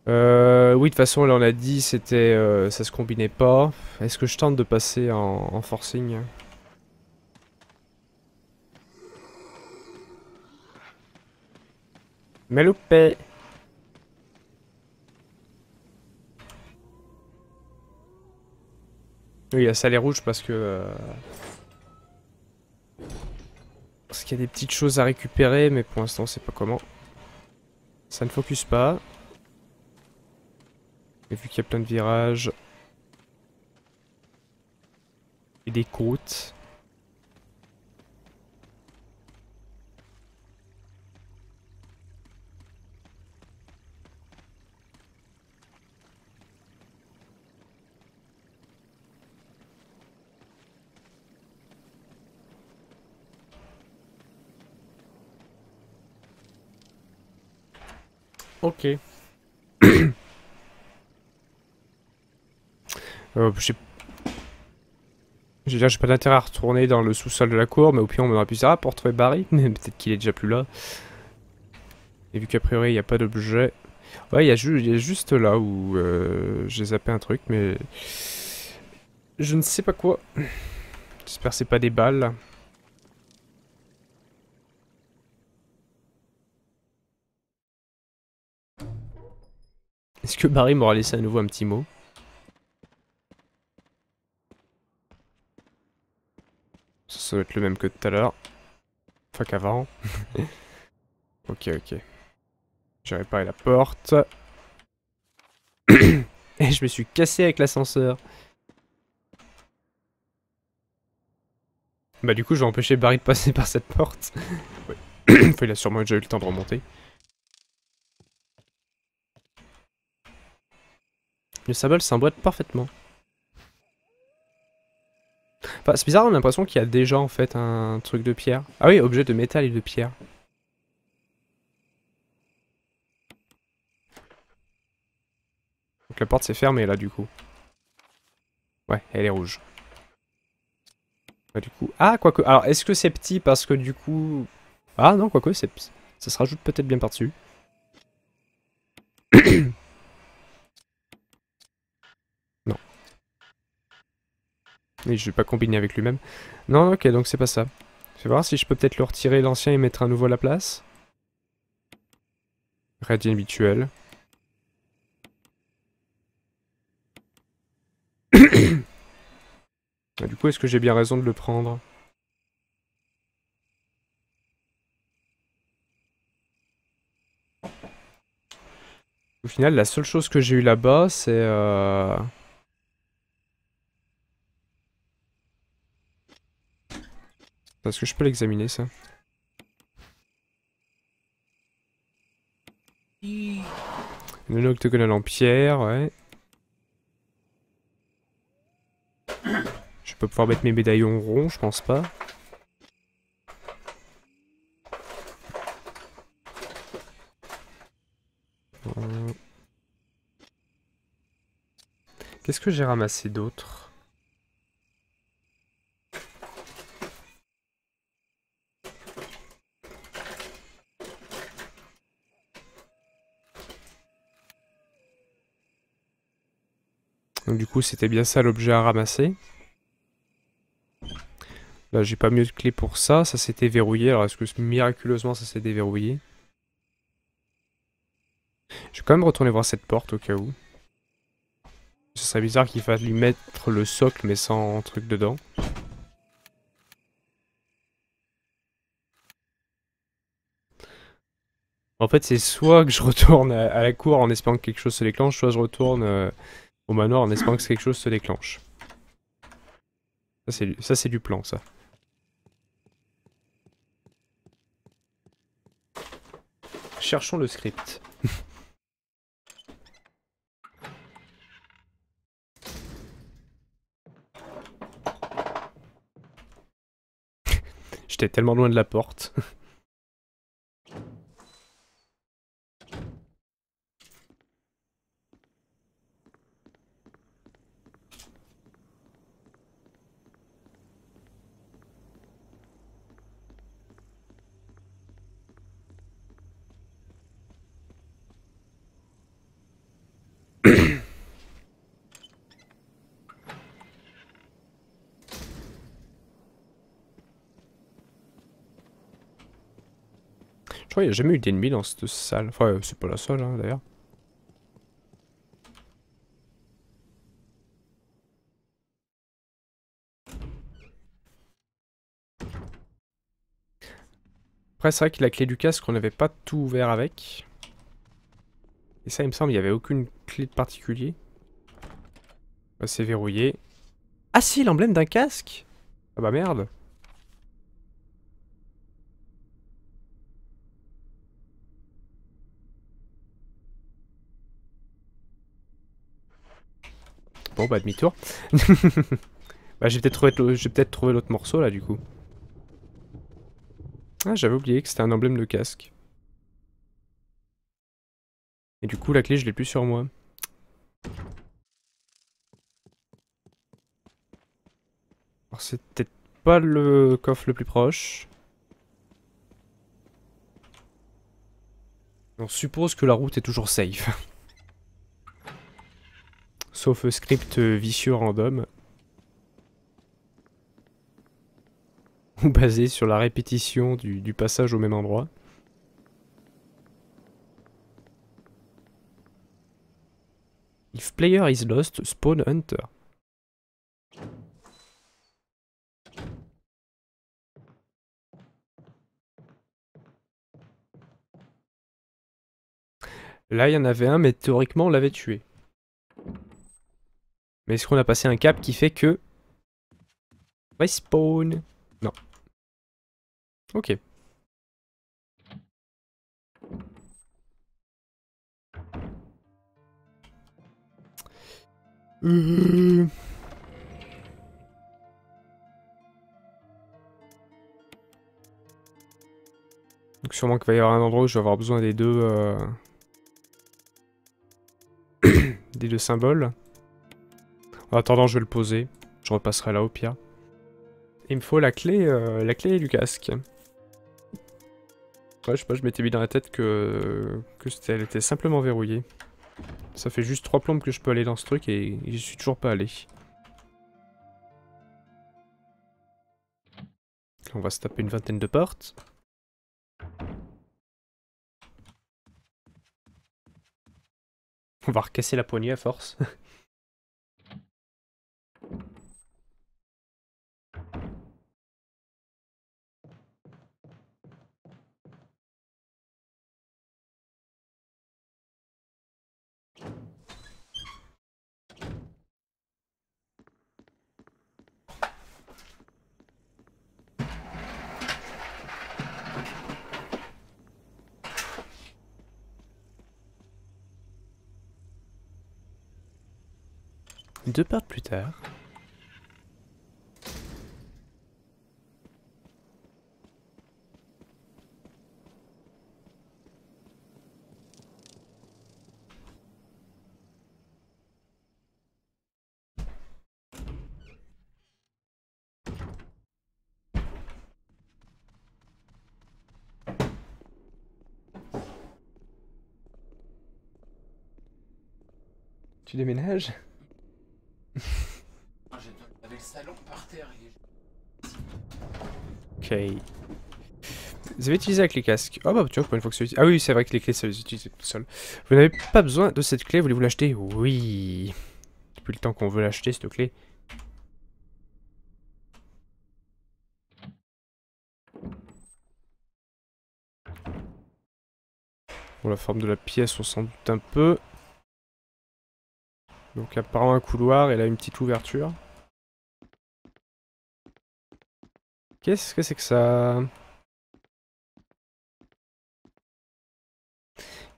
Speaker 1: Euh, oui, de toute façon, là, on a dit, c'était, euh, ça se combinait pas. Est-ce que je tente de passer en, forcing Mais loupé Oui, ça les rouge parce que... Euh, parce qu'il y a des petites choses à récupérer, mais pour l'instant, on sait pas comment. Ça ne focus pas. Et vu qu'il y a plein de virages. Et des côtes. Ok. Euh, j'ai... J'ai pas d'intérêt à retourner dans le sous-sol de la cour, mais au pire on aurait pu ça pour trouver Barry, mais peut-être qu'il est déjà plus là. Et vu qu'a priori il n'y a pas d'objet... Ouais, il y, a y juste là où euh, j'ai zappé un truc, mais... Je ne sais pas quoi. J'espère que c'est pas des balles. Est-ce que Barry m'aura laissé à nouveau un petit mot Ça doit être le même que tout à l'heure. Enfin qu'avant. ok, ok. J'ai réparé la porte. Et je me suis cassé avec l'ascenseur. Bah du coup, je vais empêcher Barry de passer par cette porte. il a sûrement déjà eu le temps de remonter. Le symbole s'emboîte parfaitement c'est bizarre, on a l'impression qu'il y a déjà en fait un truc de pierre. Ah oui, objet de métal et de pierre. Donc la porte s'est fermée là du coup. Ouais, elle est rouge. du coup... Ah, quoique... Alors, est-ce que c'est petit parce que du coup... Ah non, quoi quoique, ça se rajoute peut-être bien par-dessus. Mais je vais pas combiner avec lui-même. Non, ok, donc c'est pas ça. Je vais voir si je peux peut-être le retirer l'ancien et mettre un nouveau à la place. Radien habituel ah, du coup, est-ce que j'ai bien raison de le prendre Au final, la seule chose que j'ai eu là-bas, c'est... Euh, Est-ce que je peux l'examiner ça.
Speaker 3: Une
Speaker 1: octogonale en pierre, ouais. Je peux pouvoir mettre mes médaillons ronds, je pense pas. Qu'est-ce que j'ai ramassé d'autre c'était bien ça l'objet à ramasser. Là, bah, j'ai pas mieux de clé pour ça. Ça s'était verrouillé. Alors, est-ce que miraculeusement, ça s'est déverrouillé Je vais quand même retourner voir cette porte au cas où. Ce serait bizarre qu'il fasse lui mettre le socle, mais sans truc dedans. En fait, c'est soit que je retourne à la cour en espérant que quelque chose se déclenche, soit je retourne euh, au manoir en espérant que quelque chose se déclenche. Ça, c'est du plan, ça. Cherchons le script. J'étais tellement loin de la porte. Il n'y a jamais eu d'ennemis dans cette salle. Enfin, euh, c'est pas la seule, hein, d'ailleurs. Après, c'est vrai que la clé du casque, on n'avait pas tout ouvert avec. Et ça, il me semble, il n'y avait aucune clé de particulier. c'est verrouillé. Ah si, l'emblème d'un casque Ah bah merde Bon, bah demi-tour. bah j'ai peut-être trouvé, trouvé l'autre morceau là du coup. Ah, j'avais oublié que c'était un emblème de casque. Et du coup, la clé, je l'ai plus sur moi. Alors, c'est peut-être pas le coffre le plus proche. On suppose que la route est toujours safe. sauf script euh, vicieux random. Ou basé sur la répétition du, passage au même endroit. If player is lost, spawn hunter.
Speaker 3: Là, il y en avait un,
Speaker 2: mais
Speaker 1: théoriquement, on l'avait tué. Mais est-ce qu'on a passé un cap qui fait que...
Speaker 3: Respawn Non. Ok. Euh.
Speaker 1: Donc sûrement qu'il va y avoir un endroit où je vais avoir besoin des deux... Euh, des deux symboles. En attendant, je vais le poser. Je repasserai là au pire. Il me faut la clé, euh, la clé du casque. Ouais, je sais pas, je m'étais mis dans la tête que, que c'était, elle était simplement verrouillée. Ça fait juste trois plombes que je peux aller dans ce truc et, et je suis toujours pas allé. On va se taper une vingtaine de portes.
Speaker 3: On va recasser la poignée à force.
Speaker 1: Deux parts plus tard. Tu déménages Ok. Vous avez utilisé avec les casques. oh bah tu vois, pour une fois que c'est Ah oui, c'est vrai que les clés, ça les utilise tout seul. Vous n'avez pas besoin de cette clé, voulez-vous l'acheter Oui. Depuis le temps qu'on veut l'acheter, cette clé.
Speaker 2: bon la forme de la pièce, on s'en doute un peu. Donc apparemment un couloir et là une petite ouverture.
Speaker 3: Qu'est-ce que c'est que ça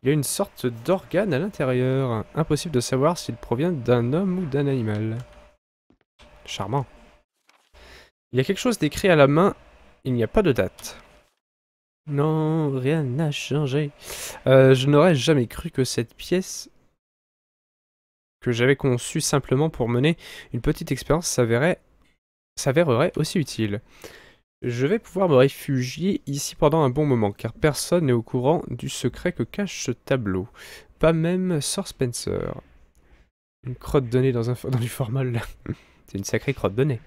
Speaker 3: Il y a une sorte d'organe à
Speaker 1: l'intérieur. Impossible de savoir s'il provient d'un homme ou d'un animal. Charmant. Il y a quelque chose d'écrit à la main. Il n'y a pas de date. Non, rien n'a changé. Euh, je n'aurais jamais cru que cette pièce que j'avais conçue simplement pour mener une petite expérience s'avérerait aussi utile. Je vais pouvoir me réfugier ici pendant un bon moment, car personne n'est au courant du secret que cache ce tableau. Pas même Sir Spencer. Une crotte donnée dans, un, dans du formal, C'est une sacrée crotte donnée.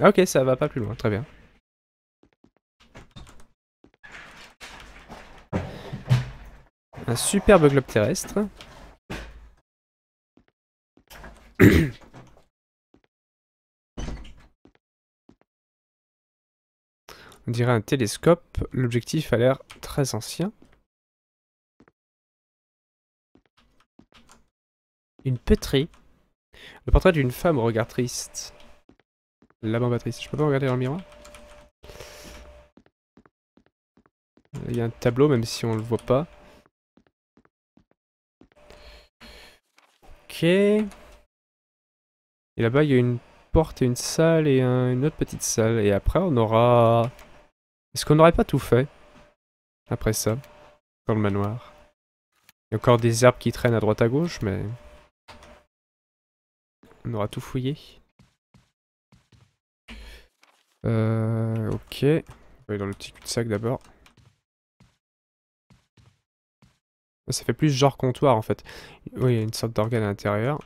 Speaker 1: Ah, ok, ça va pas plus loin, très bien.
Speaker 2: Un superbe globe terrestre.
Speaker 3: On dirait un télescope. L'objectif a l'air très ancien.
Speaker 1: Une pétrie. Le portrait d'une femme au regard triste. La triste. Je peux pas regarder dans le miroir Il y a un tableau, même si on le voit pas. Ok. Et là-bas, il y a une porte et une salle et une autre petite salle. Et après, on aura est-ce qu'on n'aurait pas tout fait Après ça, dans le manoir. Il y a encore des herbes qui traînent à droite à gauche, mais... On aura tout fouillé. Euh, ok. On va
Speaker 2: aller dans le petit cul-de-sac d'abord. Ça fait plus genre comptoir en fait. Oui, il y a une sorte d'organe à l'intérieur.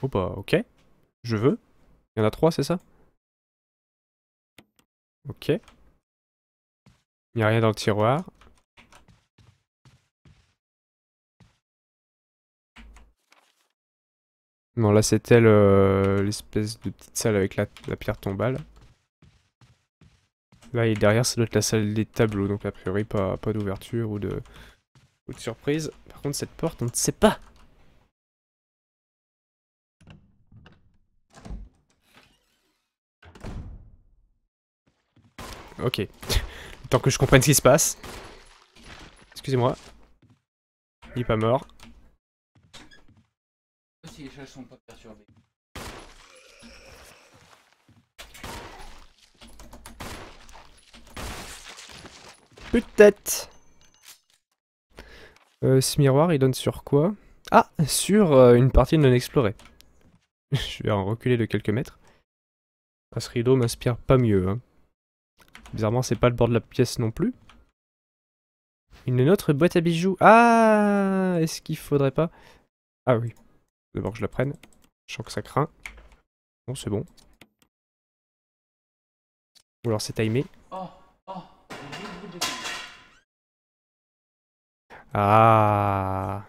Speaker 2: Oh bah ok. Je veux. Il y en a trois, c'est ça
Speaker 3: Ok. Il n'y a rien dans le tiroir.
Speaker 1: Bon là c'était l'espèce de petite salle avec la, pierre tombale. Là, et derrière, ça doit être la salle des tableaux, donc a priori pas, pas d'ouverture ou de, ou de surprise. Par contre, cette porte, on ne sait pas Ok. Tant que je comprenne ce qui se passe. Excusez-moi. Il est pas mort. Si Peut-être. Euh, ce miroir, il donne sur quoi Ah, sur euh, une partie non explorée. je vais en reculer de quelques mètres. ce rideau m'inspire pas mieux. Hein. Bizarrement, c'est pas le bord de la pièce non plus. Une autre boîte à bijoux. Ah Est-ce qu'il faudrait pas... Ah oui. D'abord que je la prenne.
Speaker 3: Je sens que ça craint. Bon, c'est bon. Ou alors c'est timé.
Speaker 1: Ah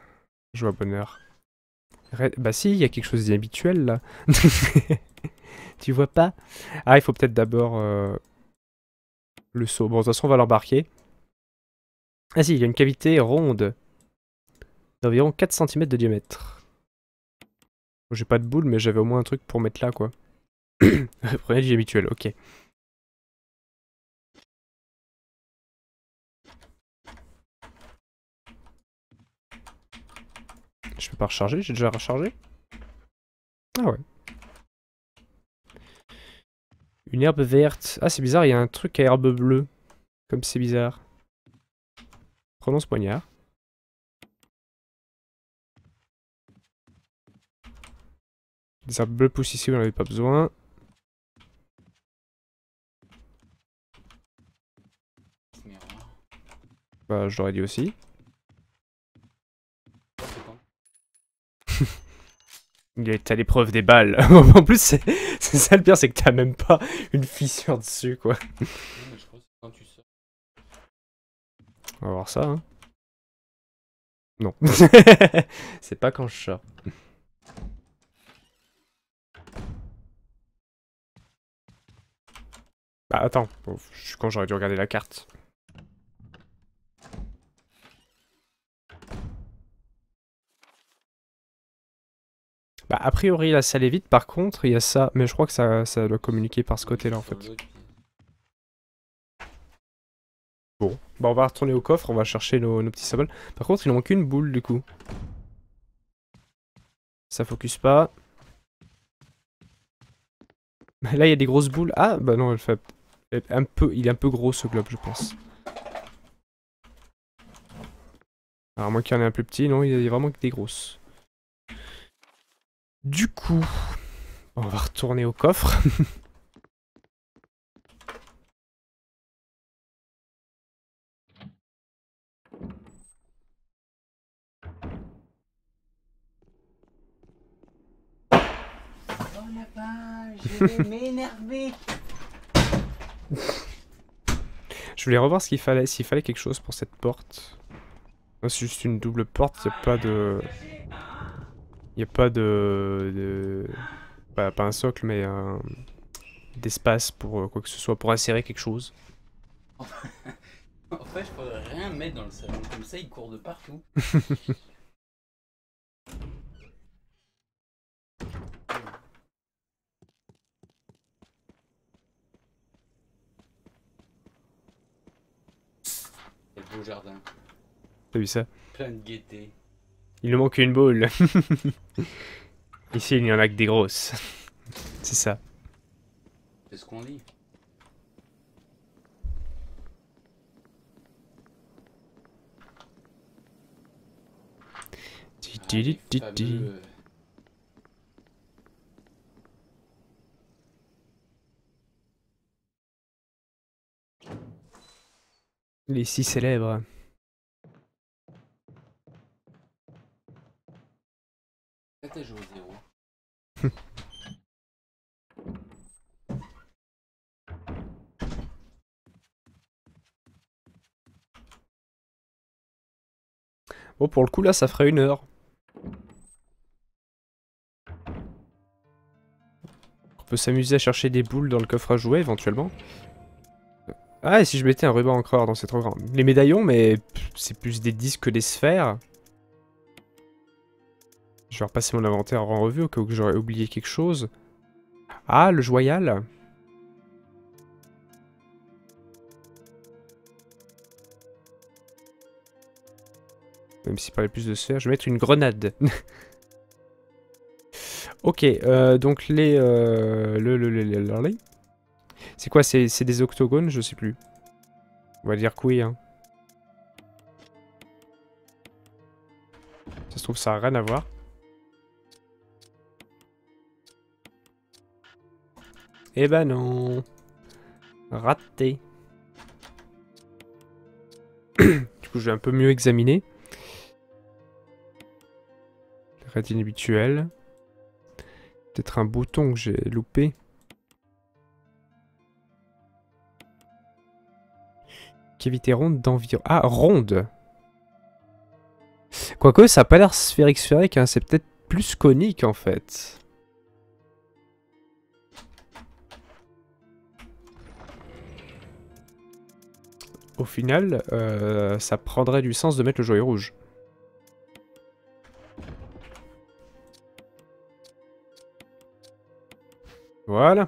Speaker 1: Joie bonheur. Bah si, il y a quelque chose d'inhabituel là. tu vois pas Ah, il faut peut-être d'abord... Euh, le saut. Bon, de toute façon, on va l'embarquer. Ah si, il y a une cavité ronde d'environ 4 cm de diamètre. j'ai pas de boule, mais j'avais au moins un truc pour mettre là, quoi. Prenez habituel, ok.
Speaker 3: Je peux pas recharger J'ai déjà rechargé
Speaker 1: Ah ouais. Une herbe verte. Ah, c'est bizarre, il y a un truc à herbe bleue. Comme c'est bizarre. Prenons ce
Speaker 3: poignard. Des herbes bleues poussent ici, on n'en avait pas besoin.
Speaker 1: Bah, je l'aurais dit aussi. Il est à l'épreuve des balles. en plus, c'est c'est ça le pire, c'est que t'as même pas une fissure dessus, quoi. On va voir ça, hein.
Speaker 3: Non.
Speaker 2: c'est pas quand je sors.
Speaker 1: Bah attends, quand j'aurais dû regarder la carte. Bah, a priori, la salle est vite Par contre, il y a ça. Mais je crois que ça, ça doit communiquer par ce côté-là, en fait. Bon. Bah, on va retourner au coffre. On va chercher nos, petits symboles Par contre, il manque une boule, du coup. Ça focus pas. Là, il y a des grosses boules. Ah, bah non, il fait... un peu... il est un peu gros, ce globe, je pense. Alors, moi qui en ai un plus petit, non, il y a vraiment que des grosses.
Speaker 3: Du coup, on va retourner au coffre. Oh je vais m'énerver.
Speaker 1: je voulais revoir s'il fallait, s'il fallait quelque chose pour cette porte. C'est juste une double porte, il a pas de... Ah, il n'y a pas de... pas un socle, mais un... d'espace pour euh, quoi que ce soit, pour insérer quelque chose. en fait, je pourrais rien mettre dans le salon, comme ça
Speaker 2: il court de partout. C'est beau jardin. T'as vu ça Plein de gaieté.
Speaker 1: Il nous manque une boule. Ici, il n'y en a que des grosses. C'est ça.
Speaker 2: C'est ce qu'on dit. Ah, les six célèbres.
Speaker 1: bon, pour le coup, là, ça ferait une heure. On peut s'amuser à chercher des boules dans le coffre à jouer, éventuellement Ah, et si je mettais un ruban encore dans c'est trop grand. Les médaillons, mais c'est plus des disques que des sphères. Je vais repasser mon inventaire en revue au cas où j'aurais oublié quelque chose. Ah, le joyal Même si parlait plus de sphère, je vais mettre une grenade. ok, euh, donc les... Euh, le, c'est quoi C'est des octogones Je sais plus. On va dire que oui. Hein. Ça se trouve, ça n'a rien à voir. Eh ben non. Raté. du coup, je vais un peu mieux examiner. Raté inhabituel. Peut-être un bouton que j'ai loupé. Cavité ronde d'environ... Ah, ronde Quoique, ça n'a pas l'air sphérique-sphérique, hein. c'est peut-être plus conique en fait. au final, euh, ça prendrait du sens de mettre le joyau rouge. Voilà.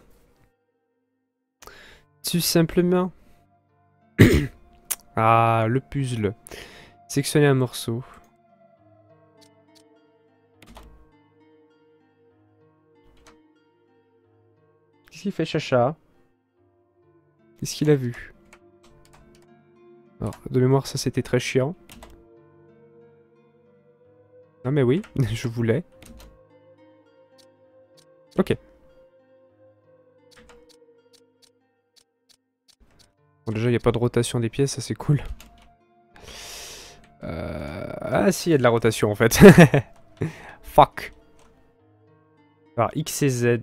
Speaker 1: Tu simplement. ah, le puzzle. Sectionner un morceau. Qu'est-ce qu'il fait, Chacha Qu'est-ce qu'il a vu alors, de mémoire, ça c'était très chiant. Ah mais oui, je voulais. Ok. Bon déjà, il n'y a pas de rotation des pièces, ça c'est cool. Euh, ah si, il y a de la rotation en fait. Fuck. Alors, X et Z.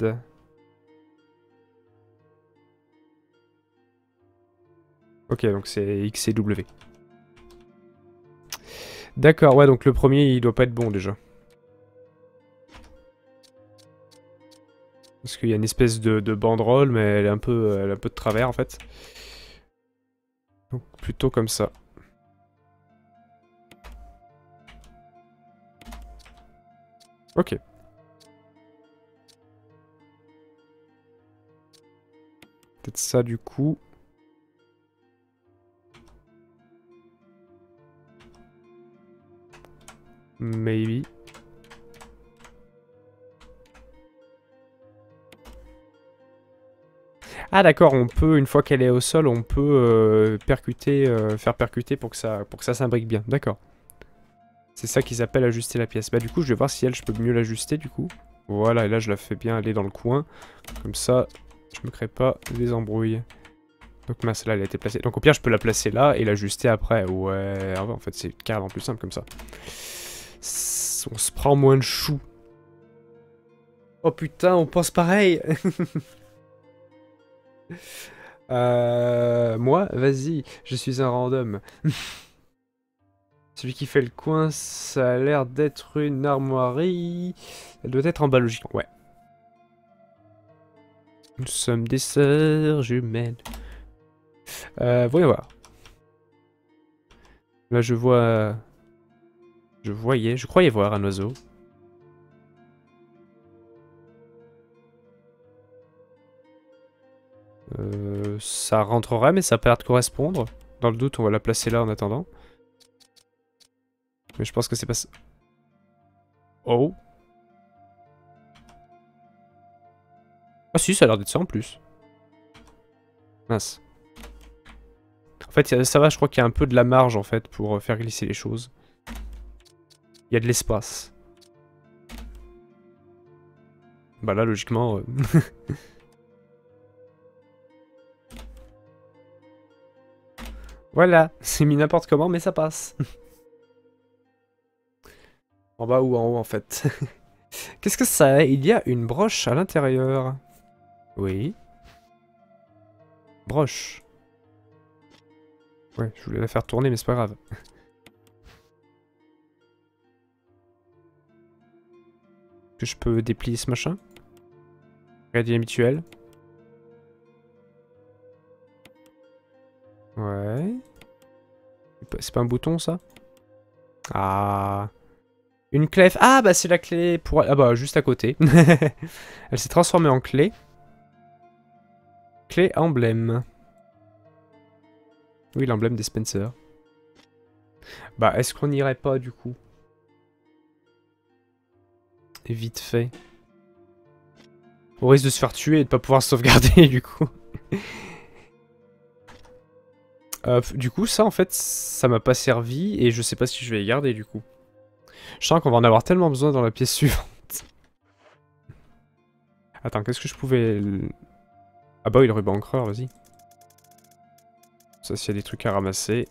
Speaker 1: Ok, donc c'est X et W. D'accord, ouais, donc le premier, il doit pas être bon déjà. Parce qu'il y a une espèce de, banderole, mais elle est, un peu, elle est un peu de travers, en fait. Donc plutôt comme ça. Ok.
Speaker 2: Peut-être ça, du coup.
Speaker 1: Maybe. Ah d'accord, on peut, une fois qu'elle est au sol, on peut euh, percuter, euh, faire percuter pour que ça, pour que ça s'imbrique bien. D'accord. C'est ça qu'ils appellent ajuster la pièce. Bah du coup, je vais voir si elle, je peux mieux l'ajuster du coup. Voilà, et là je la fais bien aller dans le coin. Comme ça, je ne me crée pas des embrouilles. Donc mince, là elle a été placée. Donc au pire, je peux la placer là et l'ajuster après. Ouais, en fait c'est carrément plus simple comme ça. On se prend moins de chou. Oh putain, on pense pareil euh, Moi, vas-y, je suis un random. Celui qui fait le coin, ça a l'air d'être une armoirie. Elle doit être en bas ouais. Nous sommes des sœurs jumelles. Euh, voyons voir. Là, je vois je voyais, je croyais voir un oiseau. Euh, ça rentrerait, mais ça a l'air de correspondre. Dans le doute, on va la placer là en attendant. Mais je pense que c'est pas... Oh Ah si, ça a l'air d'être ça en plus. Mince. En fait, ça va, je crois qu'il y a un peu de la marge, en fait, pour euh, faire glisser les choses. Il y a de l'espace. Bah là, logiquement... Euh, voilà, c'est mis n'importe comment, mais ça passe. en bas ou en haut, en fait. Qu'est-ce que ça Il y a une broche à l'intérieur. Oui. Broche. Ouais, je voulais la faire tourner, mais c'est pas grave. je peux déplier ce machin Regardez habituel. Ouais. C'est pas un bouton, ça Ah. Une clé... Ah, bah c'est la clé pour... Ah bah, juste à côté. Elle s'est transformée en clé. Clé emblème. Oui, l'emblème des Spencer. Bah, est-ce qu'on n'irait pas, du coup vite fait. Au risque de se faire tuer et de pas pouvoir sauvegarder du coup. Euh, du coup ça en fait ça m'a pas servi et je sais pas si je vais les garder du coup. Je sens qu'on va en avoir tellement besoin dans la pièce suivante. Attends, qu'est-ce que je pouvais... Ah bah oui, le ruban vas-y. Ça, s'il y a des trucs à ramasser.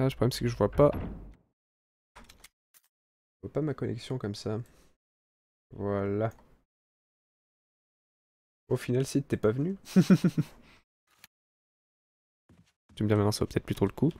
Speaker 3: Ah, le problème c'est que je vois pas... Je vois pas
Speaker 2: ma connexion comme ça. Voilà. Au
Speaker 3: final, si t'es pas venu. tu me dis maintenant ça vaut peut-être plus trop le coup.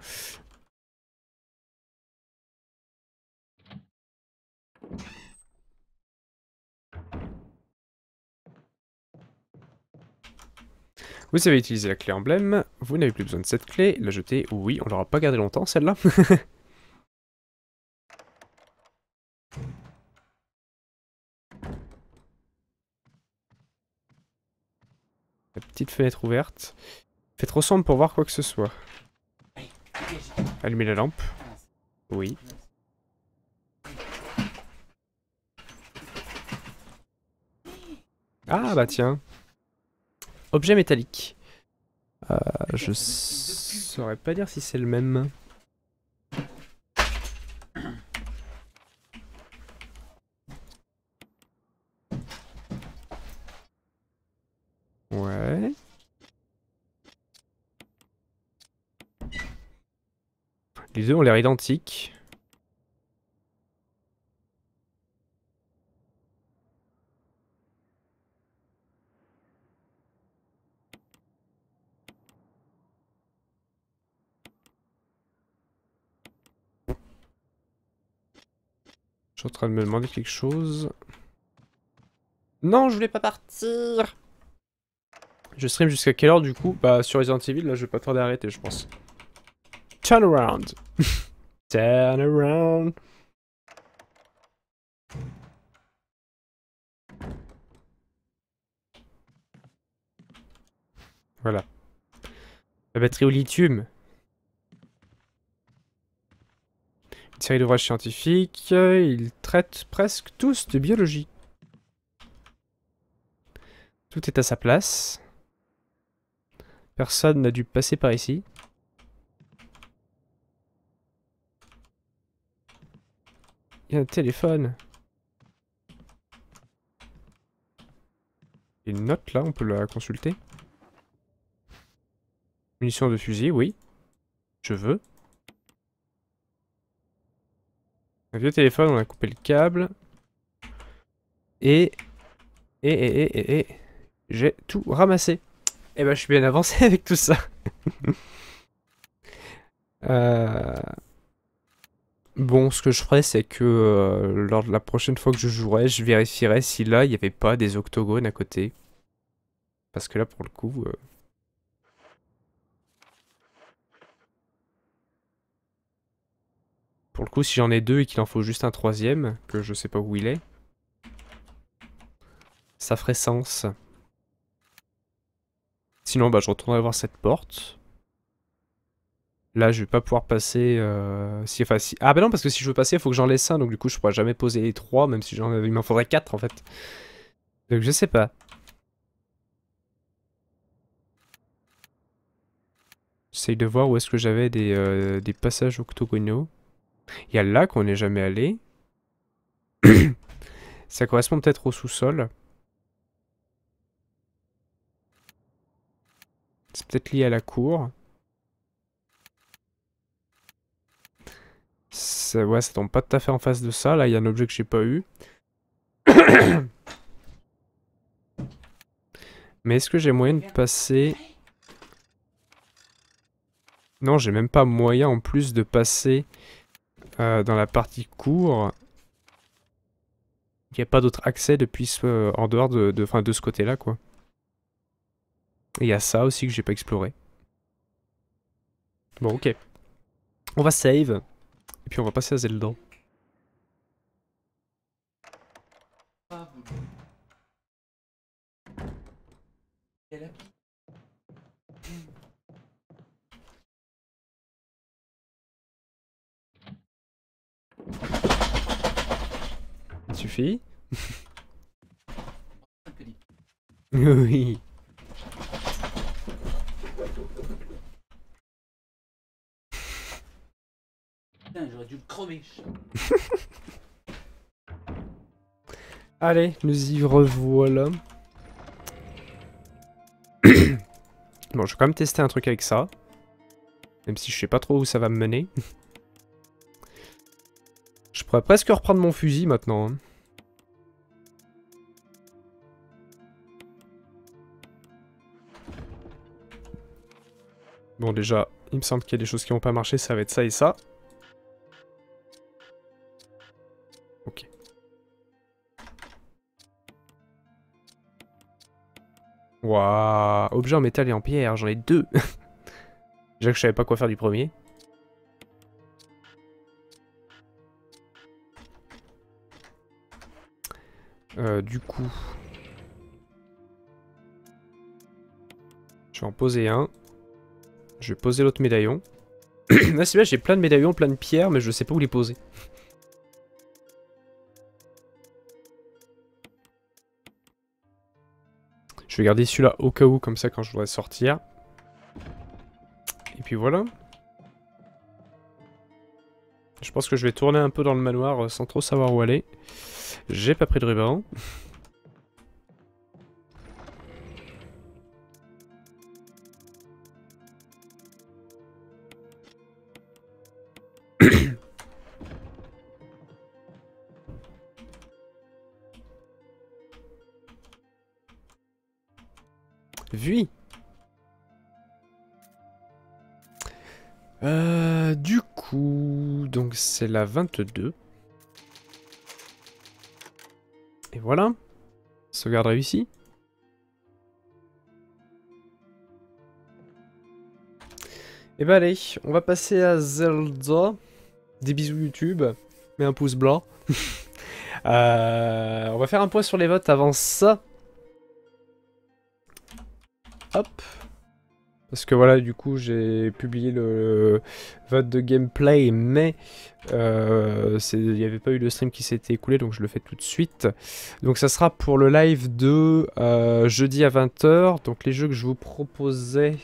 Speaker 1: Vous avez utilisé la clé emblème, vous n'avez plus besoin de cette clé, la jeter, oui, on l'aura pas gardé longtemps celle-là. la petite fenêtre ouverte. Fait trop sombre pour voir quoi que ce soit. Allumez la lampe. Oui. Ah bah tiens. Objet métallique. Euh, je saurais pas dire si c'est le même. Ouais. Les deux ont l'air identiques. train de me demander quelque chose. Non, je voulais pas
Speaker 3: partir
Speaker 1: Je stream jusqu'à quelle heure du coup Bah sur les antivilles, là je vais pas tarder à arrêter je pense. Turn around Turn around Voilà. La batterie au lithium, série d'ouvrages scientifiques, ils traitent presque tous de biologie. Tout est à sa place. Personne n'a dû passer par ici. Il y a un téléphone. Il une note là, on peut la consulter. Munitions de fusil, oui. Je veux. Un vieux téléphone, on a coupé le câble. Et... Et, et, et, et, J'ai tout ramassé. Et bah ben, je suis bien avancé avec tout ça. Euh, bon, ce que je ferai, c'est que euh, lors de la prochaine fois que je jouerai, je vérifierai si là, il n'y avait pas des octogones à côté. Parce que là, pour le coup... Euh, Pour le coup, si j'en ai deux et qu'il en faut juste un troisième, que je sais pas où il est, ça ferait sens. Sinon, bah, je retournerai voir cette porte. Là, je vais pas pouvoir passer... Euh, si, Ah bah non, parce que si je veux passer, il faut que j'en laisse un, donc du coup, je pourrais jamais poser les trois, même si j'en il m'en faudrait quatre, en fait. Donc je sais pas. J'essaye de voir où est-ce que j'avais des, euh, des passages octogonaux. Il y a là qu'on n'est jamais allé. Ça correspond peut-être au sous-sol. C'est peut-être lié à la cour. Ça, ouais, ça tombe pas tout à fait en face de ça. Là, il y a un objet que j'ai pas eu. Mais est-ce que j'ai moyen de passer... Non, j'ai même pas moyen en plus de passer euh, dans la partie court, il n'y a pas d'autre accès depuis en dehors de, fin, de ce côté-là, quoi. il y a ça aussi que j'ai pas exploré. Bon, ok. On va save. Et puis on va passer à Zelda.
Speaker 2: suffit. oui. j'aurais dû le
Speaker 1: Allez, nous y revoilà. bon, je vais quand même tester un truc avec ça. Même si je sais pas trop où ça va me mener. je pourrais presque reprendre mon fusil maintenant. Hein. Bon, déjà, il me semble qu'il y a des choses qui vont pas marcher, ça va être ça et ça. Ok. Waouh Objet en métal et en pierre, j'en ai deux Déjà que je savais pas quoi faire du premier. Euh, du coup... Je vais en poser un. Je vais poser l'autre médaillon. Là, c'est bien, j'ai plein de médaillons, plein de pierres, mais je sais pas où les poser. Je vais garder celui-là au cas où, comme ça, quand je voudrais sortir. Et puis voilà. Je pense que je vais tourner un peu dans le manoir euh, sans trop savoir où aller. J'ai pas pris de ruban. c'est la 22. Et voilà. Sauvegarde ici. Et bah allez, on va passer à Zelda. Des bisous YouTube. Mets un pouce blanc. Euh, on va faire un point sur les votes avant ça. Hop. Parce que voilà, du coup, j'ai publié le vote de gameplay, mais euh, il n'y avait pas eu le stream qui s'était écoulé, donc je le fais tout de suite. Donc ça sera pour le live de euh, jeudi à 20h. Donc les jeux que je vous proposais